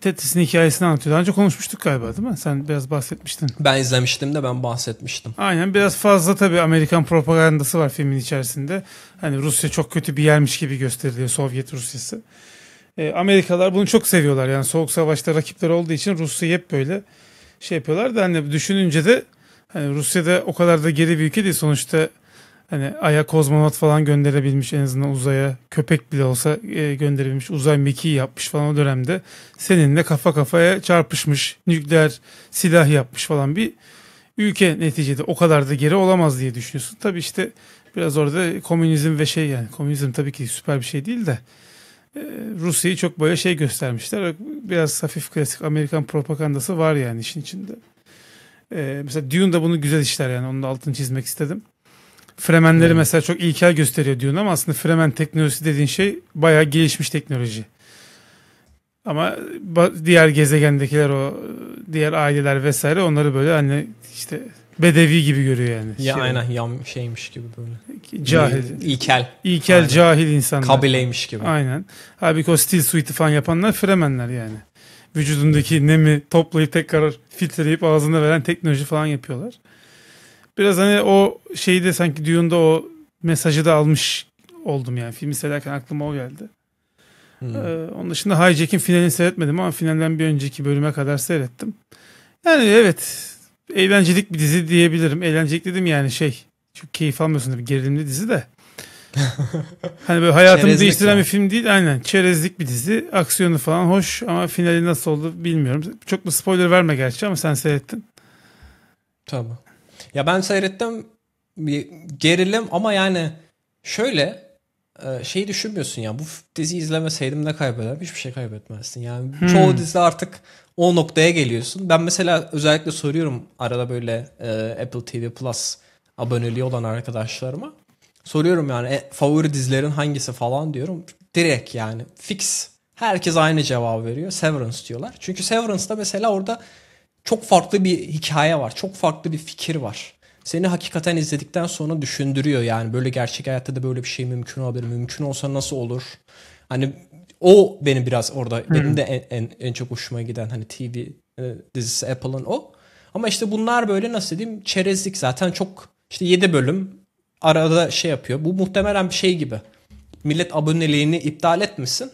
A: Tetris'in hikayesini anlatıyor. Daha önce konuşmuştuk galiba değil mi? Sen
B: biraz bahsetmiştin. Ben izlemiştim de ben bahsetmiştim.
A: Aynen biraz fazla tabii Amerikan propagandası var filmin içerisinde. Hani Rusya çok kötü bir yermiş gibi gösteriliyor Sovyet Rusyası. E, Amerikalılar bunu çok seviyorlar. Yani Soğuk Savaş'ta rakipler olduğu için Rusya hep böyle şey yapıyorlar da hani düşününce de hani Rusya'da o kadar da geri bir ülke değil. Sonuçta Hani Ay'a kozmonot falan gönderebilmiş en azından uzaya. Köpek bile olsa e, gönderebilmiş. Uzay mekiği yapmış falan o dönemde. Seninle kafa kafaya çarpışmış. Nükleer silah yapmış falan bir ülke neticede. O kadar da geri olamaz diye düşünüyorsun. Tabii işte biraz orada komünizm ve şey yani. Komünizm tabii ki süper bir şey değil de. E, Rusya'yı çok böyle şey göstermişler. Biraz hafif klasik Amerikan propagandası var yani işin içinde. E, mesela Dune da bunu güzel işler yani. Onun da altını çizmek istedim. Fremenleri evet. mesela çok ilkel gösteriyor diyorsun ama aslında fremen teknolojisi dediğin şey bayağı gelişmiş teknoloji. Ama diğer gezegendekiler o diğer aileler vesaire onları böyle hani işte bedevi
B: gibi görüyor yani. Ya şey, aynen yam şeymiş gibi böyle. Cahil. İlkel. İlkel aynen. cahil insanlar. Kabileymiş gibi.
A: Aynen. Halbuki o stil suite'i falan yapanlar fremenler yani. Vücudundaki nemi toplayıp tekrar filtreleyip ağzına veren teknoloji falan yapıyorlar. Biraz hani o şeyi de sanki Dune'da o mesajı da almış oldum yani. Filmi seyrederken aklıma o geldi. Hmm. Ee, onun dışında Hijack'in finalini seyretmedim ama finalden bir önceki bölüme kadar seyrettim. Yani evet eğlencelik bir dizi diyebilirim. Eğlencelik dedim yani şey. çok keyif almıyorsun bir gerilimli dizi de. hani böyle hayatımı değiştiren bir film değil. Aynen çerezlik bir dizi. Aksiyonu falan hoş ama finali nasıl oldu bilmiyorum. Çok mu spoiler verme gerçi ama sen
B: seyrettin. Tamam. Ya ben seyrettim bir gerilim ama yani şöyle şey düşünmüyorsun ya bu dizi izlemeseydim ne kaybederim? Hiçbir şey kaybetmezsin. Yani hmm. çoğu dizi artık o noktaya geliyorsun. Ben mesela özellikle soruyorum arada böyle e, Apple TV Plus aboneliği olan arkadaşlarıma. Soruyorum yani e, favori dizilerin hangisi falan diyorum. Direkt yani fix. Herkes aynı cevabı veriyor. Severance diyorlar. Çünkü Severance'da mesela orada çok farklı bir hikaye var. Çok farklı bir fikir var. Seni hakikaten izledikten sonra düşündürüyor yani böyle gerçek hayatta da böyle bir şey mümkün olabilir. Mümkün olsa nasıl olur? Hani o beni biraz orada hı benim de en, en, en çok hoşuma giden hani TV e, dizisi Apple'ın o. Ama işte bunlar böyle nasıl diyeyim çerezlik zaten çok işte 7 bölüm arada şey yapıyor. Bu muhtemelen bir şey gibi. Millet aboneliğini iptal etmesin.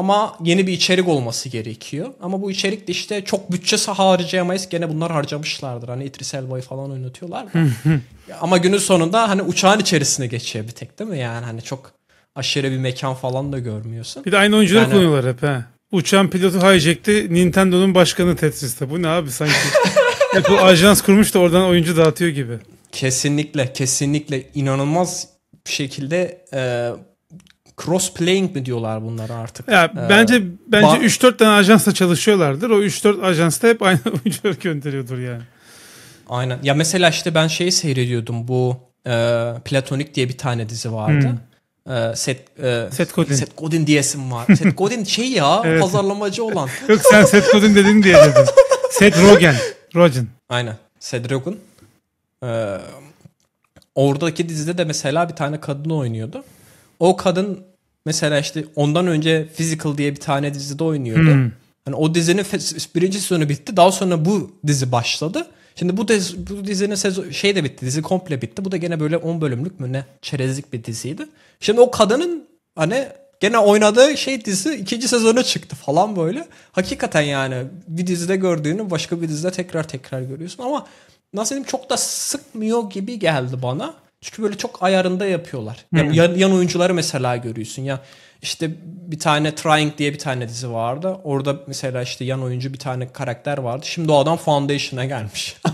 B: Ama yeni bir içerik olması gerekiyor. Ama bu içerik de işte çok bütçesi harcayamayız. Gene bunlar harcamışlardır. Hani İdris Elba'yı falan oynatıyorlar Ama günün sonunda hani uçağın içerisine geçiyor bir tek değil mi? Yani hani çok aşırı bir mekan falan da görmüyorsun. Bir de aynı oyuncular yani... kullanıyorlar hep ha.
A: Uçan pilotu hijack'ti. Nintendo'nun başkanı Tetris'te. Bu ne abi sanki?
B: hep bu ajans kurmuş da oradan oyuncu dağıtıyor gibi. Kesinlikle kesinlikle inanılmaz şekilde e, Cross-playing mi diyorlar bunlara artık? Ya ee, bence bence ba-
A: 3-4 tane ajansla çalışıyorlardır. O 3-4 ajansta hep aynı oyuncuları gönderiyordur
B: yani. Aynen. Ya mesela işte ben şeyi seyrediyordum. Bu e, Platonik diye bir tane dizi vardı. Hmm. Set Seth, e, Seth Godin. Seth Godin diyesim var. Seth Godin şey ya evet. pazarlamacı olan. Yok sen Seth
A: Godin dedin diye dedin. Seth Rogen. Rogen.
B: Aynen. Seth Rogen. Ee, oradaki dizide de mesela bir tane kadın oynuyordu. O kadın mesela işte ondan önce Physical diye bir tane dizide oynuyordu. Hmm. Hani o dizinin birinci sezonu bitti. Daha sonra bu dizi başladı. Şimdi bu, dizi, bu dizinin sezon, şey de bitti. Dizi komple bitti. Bu da gene böyle 10 bölümlük mü ne çerezlik bir diziydi. Şimdi o kadının hani gene oynadığı şey dizi ikinci sezonu çıktı falan böyle. Hakikaten yani bir dizide gördüğünü başka bir dizide tekrar tekrar görüyorsun ama nasıl diyeyim çok da sıkmıyor gibi geldi bana. Çünkü böyle çok ayarında yapıyorlar. Yani yan, yan oyuncuları mesela görüyorsun ya. İşte bir tane Trying diye bir tane dizi vardı. Orada mesela işte yan oyuncu bir tane karakter vardı. Şimdi o adam Foundation'a gelmiş.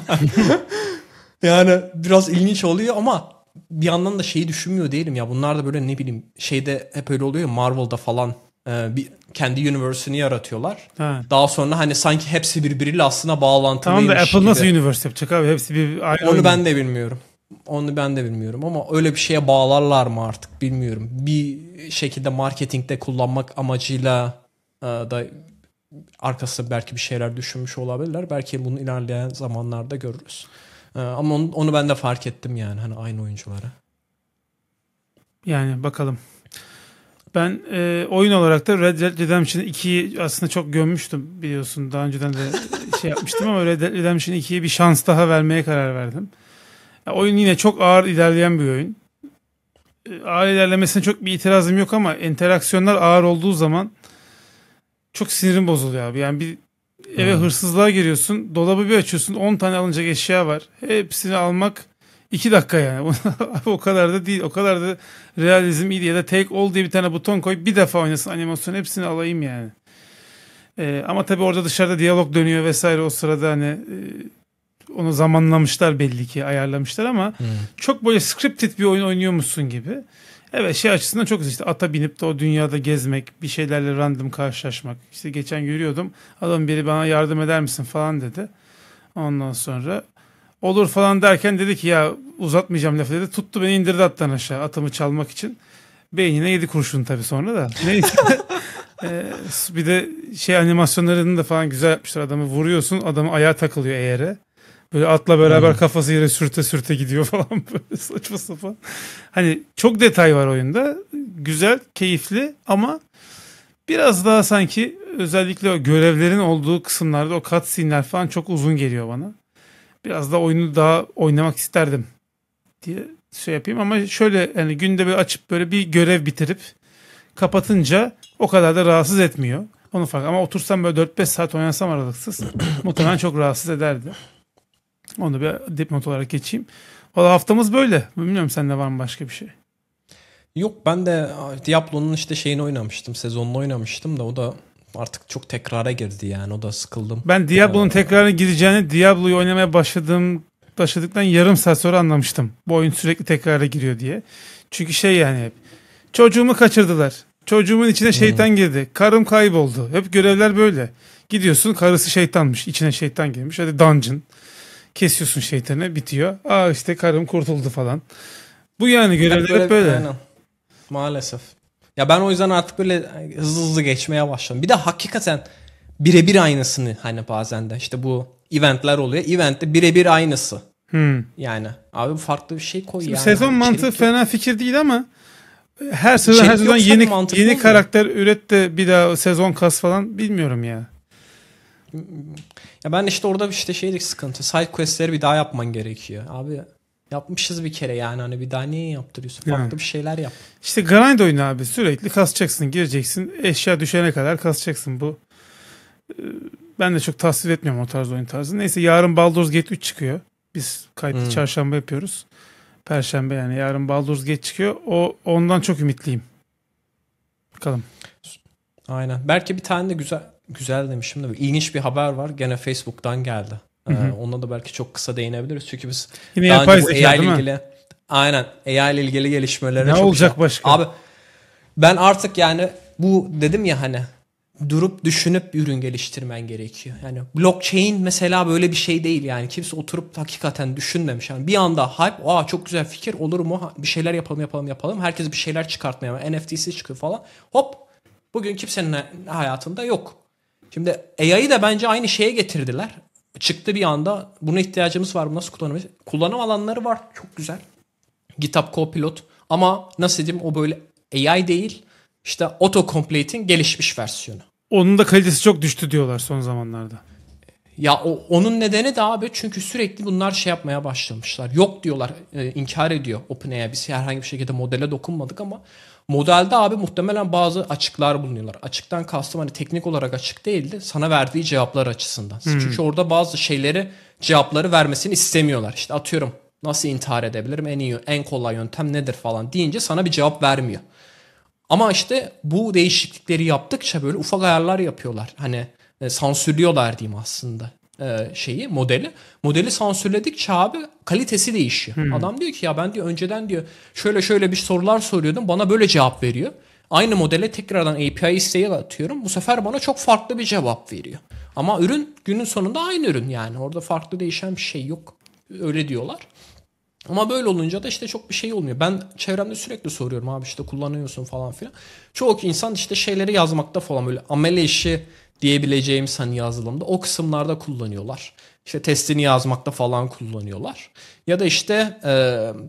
B: yani biraz ilginç oluyor ama bir yandan da şeyi düşünmüyor değilim ya. Bunlar da böyle ne bileyim şeyde hep öyle oluyor Marvel'da falan e, bir kendi universe'ünü yaratıyorlar. Ha. Daha sonra hani sanki hepsi birbiriyle aslında bağlantılıymış Tamam da Apple gibi. nasıl
A: universe yapacak abi? Hepsi bir aynı. Onu oyun. ben de
B: bilmiyorum. Onu ben de bilmiyorum ama öyle bir şeye bağlarlar mı artık bilmiyorum. Bir şekilde marketingde kullanmak amacıyla e, da arkasında belki bir şeyler düşünmüş olabilirler. Belki bunu ilerleyen zamanlarda görürüz. E, ama onu, onu ben de fark ettim yani hani aynı oyunculara. Yani bakalım. Ben e, oyun olarak da Red Dead
A: Redemption 2'yi aslında çok gömmüştüm biliyorsun. Daha önceden de şey yapmıştım ama Red Dead Redemption 2'ye bir şans daha vermeye karar verdim. Ya oyun yine çok ağır ilerleyen bir oyun. E, ağır ilerlemesine çok bir itirazım yok ama enteraksiyonlar ağır olduğu zaman çok sinirim bozuluyor abi. Yani bir eve hmm. hırsızlığa giriyorsun. Dolabı bir açıyorsun. 10 tane alınacak eşya var. Hepsini almak 2 dakika yani. o kadar da değil. O kadar da realizm iyi ya da take all diye bir tane buton koy. Bir defa oynasın animasyon hepsini alayım yani. Ee, ama tabii orada dışarıda diyalog dönüyor vesaire o sırada hani e, onu zamanlamışlar belli ki ayarlamışlar ama hmm. çok böyle scripted bir oyun oynuyor musun gibi. Evet şey açısından çok işte ata binip de o dünyada gezmek, bir şeylerle random karşılaşmak. İşte geçen görüyordum adam biri bana yardım eder misin falan dedi. Ondan sonra olur falan derken dedi ki ya uzatmayacağım lafı dedi. Tuttu beni indirdi attan aşağı atımı çalmak için. Beynine yedi kurşun tabii sonra da. Neyse. Ee, bir de şey animasyonlarını da falan güzel yapmışlar. Adamı vuruyorsun adamı ayağa takılıyor eğere. Böyle atla beraber hmm. kafası yere sürte sürte gidiyor falan böyle saçma sapan. Hani çok detay var oyunda. Güzel, keyifli ama biraz daha sanki özellikle o görevlerin olduğu kısımlarda o cutscene'ler falan çok uzun geliyor bana. Biraz da oyunu daha oynamak isterdim diye şey yapayım ama şöyle yani günde bir açıp böyle bir görev bitirip kapatınca o kadar da rahatsız etmiyor. Onu fark ama otursam böyle 4-5 saat oynasam aralıksız muhtemelen çok rahatsız ederdi. Onu
B: bir dipnot olarak geçeyim. Valla haftamız
A: böyle. Bilmiyorum sende var mı başka
B: bir şey? Yok ben de Diablo'nun işte şeyini oynamıştım. Sezonunu oynamıştım da o da artık çok tekrara girdi yani. O da sıkıldım. Ben Diablo'nun
A: ee, tekrarına gireceğini Diablo'yu oynamaya başladığım başladıktan yarım saat sonra anlamıştım. Bu oyun sürekli tekrara giriyor diye. Çünkü şey yani hep çocuğumu kaçırdılar. Çocuğumun içine hmm. şeytan hmm. girdi. Karım kayboldu. Hep görevler böyle. Gidiyorsun karısı şeytanmış. İçine şeytan girmiş. Hadi dungeon. Kesiyorsun şeytanı bitiyor. Aa işte karım kurtuldu falan. Bu yani görevler böyle. böyle. Aynen.
B: Maalesef. Ya ben o yüzden artık böyle hızlı hızlı geçmeye başladım. Bir de hakikaten birebir aynısını hani bazen de işte bu eventler oluyor. Eventte birebir aynısı. Hmm. Yani abi farklı bir şey koy Şimdi yani. Sezon hani mantığı
A: çelik... fena fikir değil ama
B: her sezon her sezon yeni yeni karakter üret de bir daha
A: sezon kas falan bilmiyorum ya.
B: Ya ben işte orada işte şeydik sıkıntı. Side quest'leri bir daha yapman gerekiyor. Abi yapmışız bir kere yani hani bir daha niye yaptırıyorsun? Farklı yani. bir şeyler yap.
A: İşte grind oyunu abi sürekli kasacaksın, gireceksin. Eşya düşene kadar kasacaksın bu. E, ben de çok tasvip etmiyorum o tarz oyun tarzı. Neyse yarın Baldur's Gate 3 çıkıyor. Biz kaydı hmm. çarşamba yapıyoruz. Perşembe yani yarın Baldur's Gate çıkıyor. O ondan çok ümitliyim. Bakalım.
B: Aynen. Belki bir tane de güzel güzel demişim de ilginç bir haber var. Gene Facebook'tan geldi. Ee, onunla da belki çok kısa değinebiliriz. Çünkü biz Yine daha önce bu AI ile ilgili aynen AI ile ilgili gelişmelere ne çok olacak şey... başka? Abi ben artık yani bu dedim ya hani durup düşünüp ürün geliştirmen gerekiyor. Yani blockchain mesela böyle bir şey değil yani. Kimse oturup hakikaten düşünmemiş. Yani bir anda hype, aa çok güzel fikir olur mu? Bir şeyler yapalım yapalım yapalım. Herkes bir şeyler çıkartmaya, NFT'si çıkıyor falan. Hop bugün kimsenin hayatında yok. Şimdi AI'yi da bence aynı şeye getirdiler. Çıktı bir anda. Buna ihtiyacımız var. Bunu nasıl kullanabiliriz? Kullanım alanları var. Çok güzel. GitHub Copilot. Ama nasıl diyeyim o böyle AI değil. İşte Auto Complete'in gelişmiş versiyonu.
A: Onun da kalitesi çok düştü diyorlar son zamanlarda.
B: Ya o, onun nedeni de abi çünkü sürekli bunlar şey yapmaya başlamışlar. Yok diyorlar, e, inkar ediyor OpenAI. Biz herhangi bir şekilde modele dokunmadık ama Modelde abi muhtemelen bazı açıklar bulunuyorlar. Açıktan kastım hani teknik olarak açık değildi. Sana verdiği cevaplar açısından. Hmm. Çünkü orada bazı şeyleri cevapları vermesini istemiyorlar. İşte atıyorum nasıl intihar edebilirim en iyi en kolay yöntem nedir falan deyince sana bir cevap vermiyor. Ama işte bu değişiklikleri yaptıkça böyle ufak ayarlar yapıyorlar. Hani e, sansürlüyorlar diyeyim aslında. E, şeyi modeli. Modeli sansürledikçe abi kalitesi değişiyor. Hmm. Adam diyor ki ya ben diyor önceden diyor şöyle şöyle bir sorular soruyordum bana böyle cevap veriyor. Aynı modele tekrardan API isteği atıyorum. Bu sefer bana çok farklı bir cevap veriyor. Ama ürün günün sonunda aynı ürün yani. Orada farklı değişen bir şey yok. Öyle diyorlar. Ama böyle olunca da işte çok bir şey olmuyor. Ben çevremde sürekli soruyorum abi işte kullanıyorsun falan filan. çoğu insan işte şeyleri yazmakta falan böyle amele işi Diyebileceğim hani yazılımda o kısımlarda kullanıyorlar. İşte testini yazmakta falan kullanıyorlar. Ya da işte e,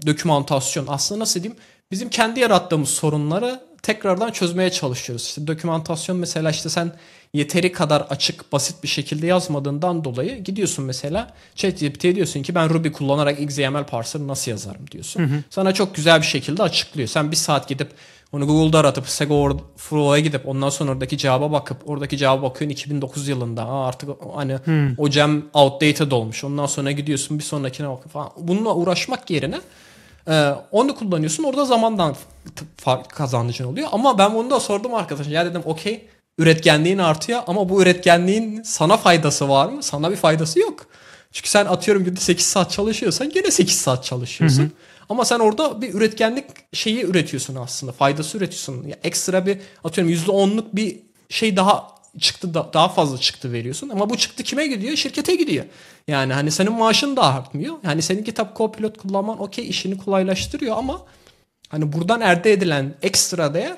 B: dokümantasyon aslında nasıl diyeyim bizim kendi yarattığımız sorunları tekrardan çözmeye çalışıyoruz. İşte dokümantasyon mesela işte sen yeteri kadar açık basit bir şekilde yazmadığından dolayı gidiyorsun mesela ChatGPT'ye diyorsun ki ben Ruby kullanarak XML parser nasıl yazarım diyorsun. Hı hı. Sana çok güzel bir şekilde açıklıyor. Sen bir saat gidip onu Google'da aratıp Segor Flow'a gidip ondan sonra oradaki cevaba bakıp oradaki cevaba bakıyorsun 2009 yılında. Aa, artık hani hmm. o gem outdated olmuş. Ondan sonra gidiyorsun bir sonrakine bakıp. falan. Bununla uğraşmak yerine e, onu kullanıyorsun. Orada zamandan fark kazancın oluyor. Ama ben bunu da sordum arkadaşım. Ya dedim okey üretkenliğin artıyor ama bu üretkenliğin sana faydası var mı? Sana bir faydası yok. Çünkü sen atıyorum günde 8 saat çalışıyorsan gene 8 saat çalışıyorsun. Hı hı. Ama sen orada bir üretkenlik şeyi üretiyorsun aslında. Faydası üretiyorsun. Ya ekstra bir atıyorum %10'luk bir şey daha çıktı da, daha fazla çıktı veriyorsun. Ama bu çıktı kime gidiyor? Şirkete gidiyor. Yani hani senin maaşın da artmıyor. Yani senin kitap co-pilot kullanman okey işini kolaylaştırıyor ama hani buradan elde edilen ekstra değer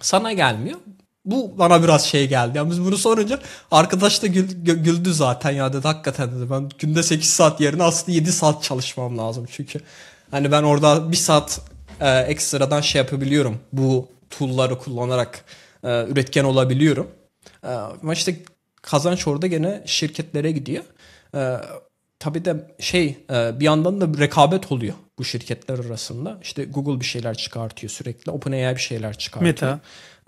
B: sana gelmiyor. Bu bana biraz şey geldi. Yani biz bunu sorunca arkadaş da gül, güldü zaten ya dedi hakikaten dedi ben günde 8 saat yerine aslında 7 saat çalışmam lazım çünkü Hani ben orada bir saat e, ekstradan şey yapabiliyorum. Bu tool'ları kullanarak e, üretken olabiliyorum. E, ama işte kazanç orada gene şirketlere gidiyor. E, tabii de şey e, bir yandan da rekabet oluyor bu şirketler arasında. İşte Google bir şeyler çıkartıyor sürekli. OpenAI bir şeyler çıkartıyor. Meta.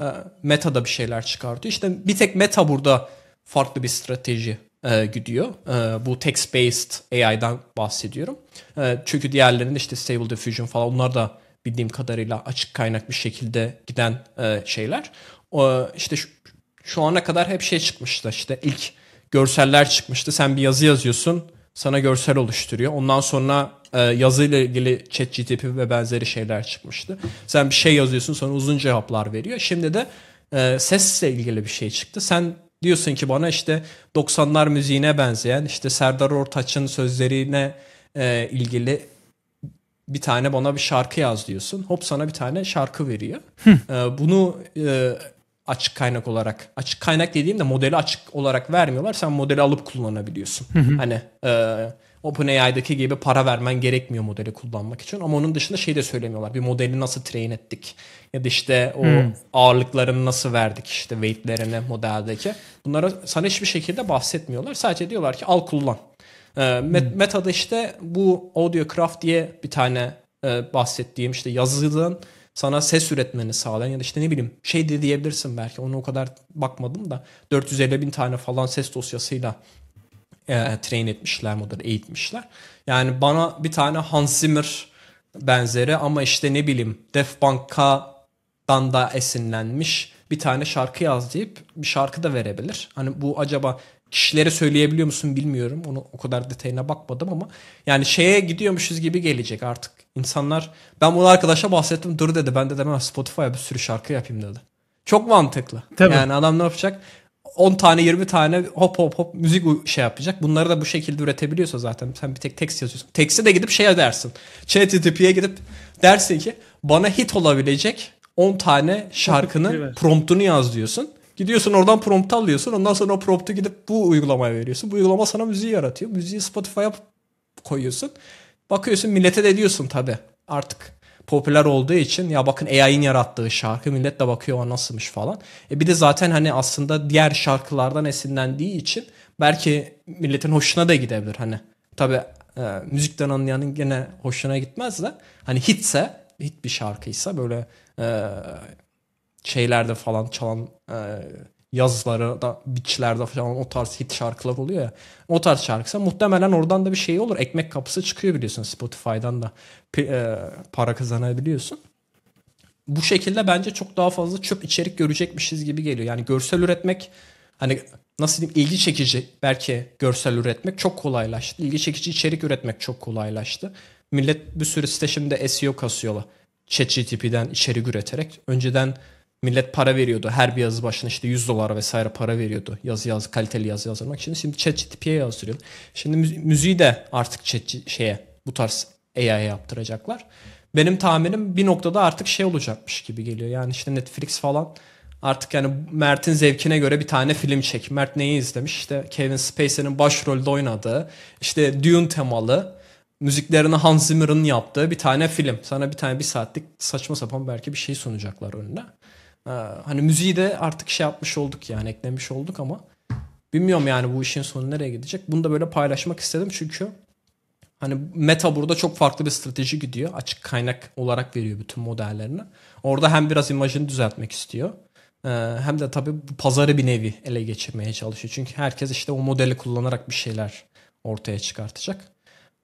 B: E, Meta da bir şeyler çıkartıyor. İşte bir tek Meta burada farklı bir strateji e, gidiyor. E, bu text-based AI'dan bahsediyorum. E, çünkü diğerlerinin işte Stable Diffusion falan onlar da bildiğim kadarıyla açık kaynak bir şekilde giden e, şeyler. E, işte şu, şu ana kadar hep şey çıkmıştı işte ilk görseller çıkmıştı. Sen bir yazı yazıyorsun sana görsel oluşturuyor. Ondan sonra e, yazıyla ilgili chat GTP ve benzeri şeyler çıkmıştı. Sen bir şey yazıyorsun sonra uzun cevaplar veriyor. Şimdi de e, sesle ilgili bir şey çıktı. Sen Diyorsun ki bana işte 90'lar müziğine benzeyen işte Serdar Ortaç'ın sözlerine e, ilgili bir tane bana bir şarkı yaz diyorsun. Hop sana bir tane şarkı veriyor. E, bunu e, açık kaynak olarak açık kaynak dediğimde modeli açık olarak vermiyorlar. Sen modeli alıp kullanabiliyorsun. Hani e, OpenAI'daki gibi para vermen gerekmiyor modeli kullanmak için. Ama onun dışında şey de söylemiyorlar. Bir modeli nasıl train ettik? Ya da işte o hmm. ağırlıklarını nasıl verdik? işte weightlerini modeldeki. Bunlara sana hiçbir şekilde bahsetmiyorlar. Sadece diyorlar ki al kullan. E, hmm. Meta'da işte bu AudioCraft diye bir tane e, bahsettiğim işte yazılığın sana ses üretmeni sağlayan ya da işte ne bileyim şey de diyebilirsin belki onu o kadar bakmadım da 450 bin tane falan ses dosyasıyla e, train etmişler motor eğitmişler. Yani bana bir tane Hans Zimmer benzeri ama işte ne bileyim Def Banka'dan da esinlenmiş bir tane şarkı yaz deyip bir şarkı da verebilir. Hani bu acaba kişilere söyleyebiliyor musun bilmiyorum. Onu o kadar detayına bakmadım ama yani şeye gidiyormuşuz gibi gelecek artık. İnsanlar ben bunu arkadaşa bahsettim dur dedi. Ben de demem Spotify'a bir sürü şarkı yapayım dedi. Çok mantıklı. Tabii. Yani adam ne yapacak? 10 tane 20 tane hop hop hop müzik şey yapacak. Bunları da bu şekilde üretebiliyorsa zaten sen bir tek text yazıyorsun. Text'e de gidip şeye dersin. ChatGPT'ye gidip dersin ki bana hit olabilecek 10 tane şarkının promptunu yaz diyorsun. Gidiyorsun oradan prompt alıyorsun. Ondan sonra o promptu gidip bu uygulamaya veriyorsun. Bu uygulama sana müziği yaratıyor. Müziği Spotify'a koyuyorsun. Bakıyorsun millete de diyorsun tabi. Artık popüler olduğu için ya bakın AI'nin yarattığı şarkı millet de bakıyor o nasılmış falan. E bir de zaten hani aslında diğer şarkılardan esinlendiği için belki milletin hoşuna da gidebilir hani. Tabi e, müzikten anlayanın gene hoşuna gitmez de hani hitse hit bir şarkıysa böyle e, şeylerde falan çalan e, da biçlerde falan o tarz hit şarkılar oluyor ya. O tarz şarkısa muhtemelen oradan da bir şey olur. Ekmek kapısı çıkıyor biliyorsun Spotify'dan da e, para kazanabiliyorsun. Bu şekilde bence çok daha fazla çöp içerik görecekmişiz gibi geliyor. Yani görsel üretmek hani nasıl diyeyim ilgi çekici belki görsel üretmek çok kolaylaştı. İlgi çekici içerik üretmek çok kolaylaştı. Millet bir sürü site şimdi SEO kasıyorlar. ChatGPT'den içerik üreterek. Önceden Millet para veriyordu. Her bir yazı başına işte 100 dolar vesaire para veriyordu. Yazı yaz kaliteli yazı yazdırmak için. Şimdi ChatGPT'ye yazdırıyor. Şimdi müziği de artık chat şeye bu tarz AI'ya yaptıracaklar. Benim tahminim bir noktada artık şey olacakmış gibi geliyor. Yani işte Netflix falan artık yani Mert'in zevkine göre bir tane film çek. Mert neyi izlemiş? İşte Kevin Spacey'nin başrolde oynadığı, işte Dune temalı, müziklerini Hans Zimmer'ın yaptığı bir tane film. Sana bir tane bir saatlik saçma sapan belki bir şey sunacaklar önüne. Ee, hani müziği de artık şey yapmış olduk yani eklemiş olduk ama bilmiyorum yani bu işin sonu nereye gidecek. Bunu da böyle paylaşmak istedim çünkü hani Meta burada çok farklı bir strateji gidiyor. Açık kaynak olarak veriyor bütün modellerini. Orada hem biraz imajını düzeltmek istiyor. Ee, hem de tabii bu pazarı bir nevi ele geçirmeye çalışıyor. Çünkü herkes işte o modeli kullanarak bir şeyler ortaya çıkartacak.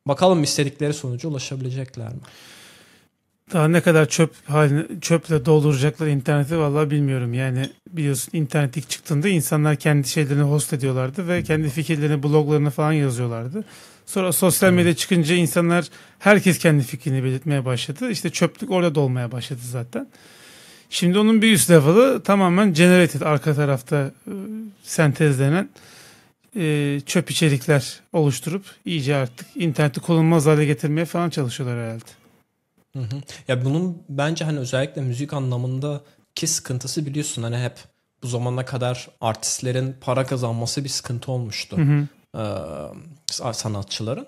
B: Bakalım istedikleri sonuca ulaşabilecekler mi? Daha ne kadar
A: çöp haline, çöple dolduracaklar interneti vallahi bilmiyorum. Yani biliyorsun internet ilk çıktığında insanlar kendi şeylerini host ediyorlardı ve kendi fikirlerini, bloglarını falan yazıyorlardı. Sonra sosyal medya çıkınca insanlar herkes kendi fikrini belirtmeye başladı. İşte çöplük orada dolmaya başladı zaten. Şimdi onun bir üst level'ı tamamen generated arka tarafta e, sentezlenen e, çöp içerikler oluşturup iyice artık interneti kullanılmaz hale getirmeye falan çalışıyorlar herhalde.
B: Hı hı. Ya bunun bence hani özellikle müzik anlamında ki sıkıntısı biliyorsun hani hep bu zamana kadar artistlerin para kazanması bir sıkıntı olmuştu. Hı hı. Ee, sanatçıların.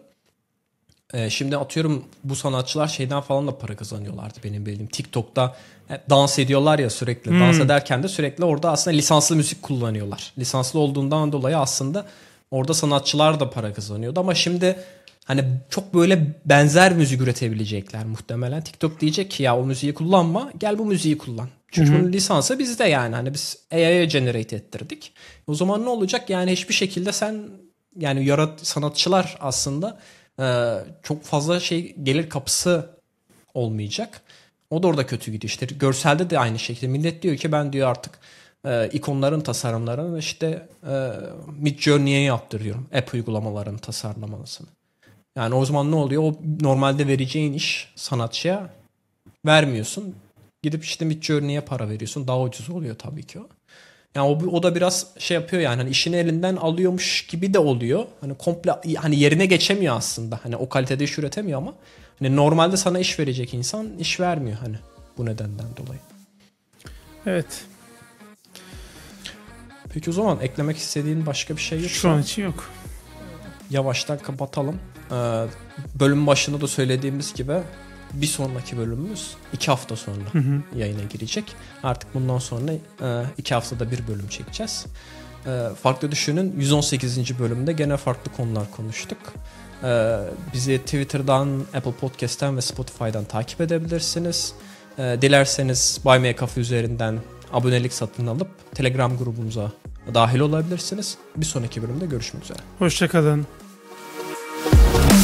B: Ee, şimdi atıyorum bu sanatçılar şeyden falan da para kazanıyorlardı benim bildiğim. TikTok'ta e, dans ediyorlar ya sürekli. Hmm. Dans ederken de sürekli orada aslında lisanslı müzik kullanıyorlar. Lisanslı olduğundan dolayı aslında orada sanatçılar da para kazanıyordu ama şimdi hani çok böyle benzer müzik üretebilecekler muhtemelen. TikTok diyecek ki ya o müziği kullanma gel bu müziği kullan. Çünkü hı bunun lisansı bizde yani hani biz AI'ye generate ettirdik. O zaman ne olacak yani hiçbir şekilde sen yani yarat sanatçılar aslında e, çok fazla şey gelir kapısı olmayacak. O da orada kötü gidiyor. İşte görselde de aynı şekilde millet diyor ki ben diyor artık e, ikonların tasarımlarını işte e, Mid Journey'e yaptırıyorum. App uygulamalarının tasarlamasını. Yani o zaman ne oluyor? O normalde vereceğin iş sanatçıya vermiyorsun. Gidip işte Midjourney'e para veriyorsun. Daha ucuz oluyor tabii ki o. Yani o, o da biraz şey yapıyor yani hani işini elinden alıyormuş gibi de oluyor. Hani komple hani yerine geçemiyor aslında. Hani o kalitede iş üretemiyor ama hani normalde sana iş verecek insan iş vermiyor hani bu nedenden dolayı. Evet. Peki o zaman eklemek istediğin başka bir şey yok Şu an için yok. Yavaştan kapatalım. Ee, bölüm başında da söylediğimiz gibi bir sonraki bölümümüz iki hafta sonra hı hı. yayına girecek. Artık bundan sonra e, iki haftada bir bölüm çekeceğiz. E, farklı Düşün'ün 118. bölümünde gene farklı konular konuştuk. E, bizi Twitter'dan, Apple Podcast'ten ve Spotify'dan takip edebilirsiniz. Dilerseniz Buy Me Coffee üzerinden abonelik satın alıp Telegram grubumuza dahil olabilirsiniz. Bir sonraki bölümde görüşmek üzere.
A: Hoşçakalın. Thank you.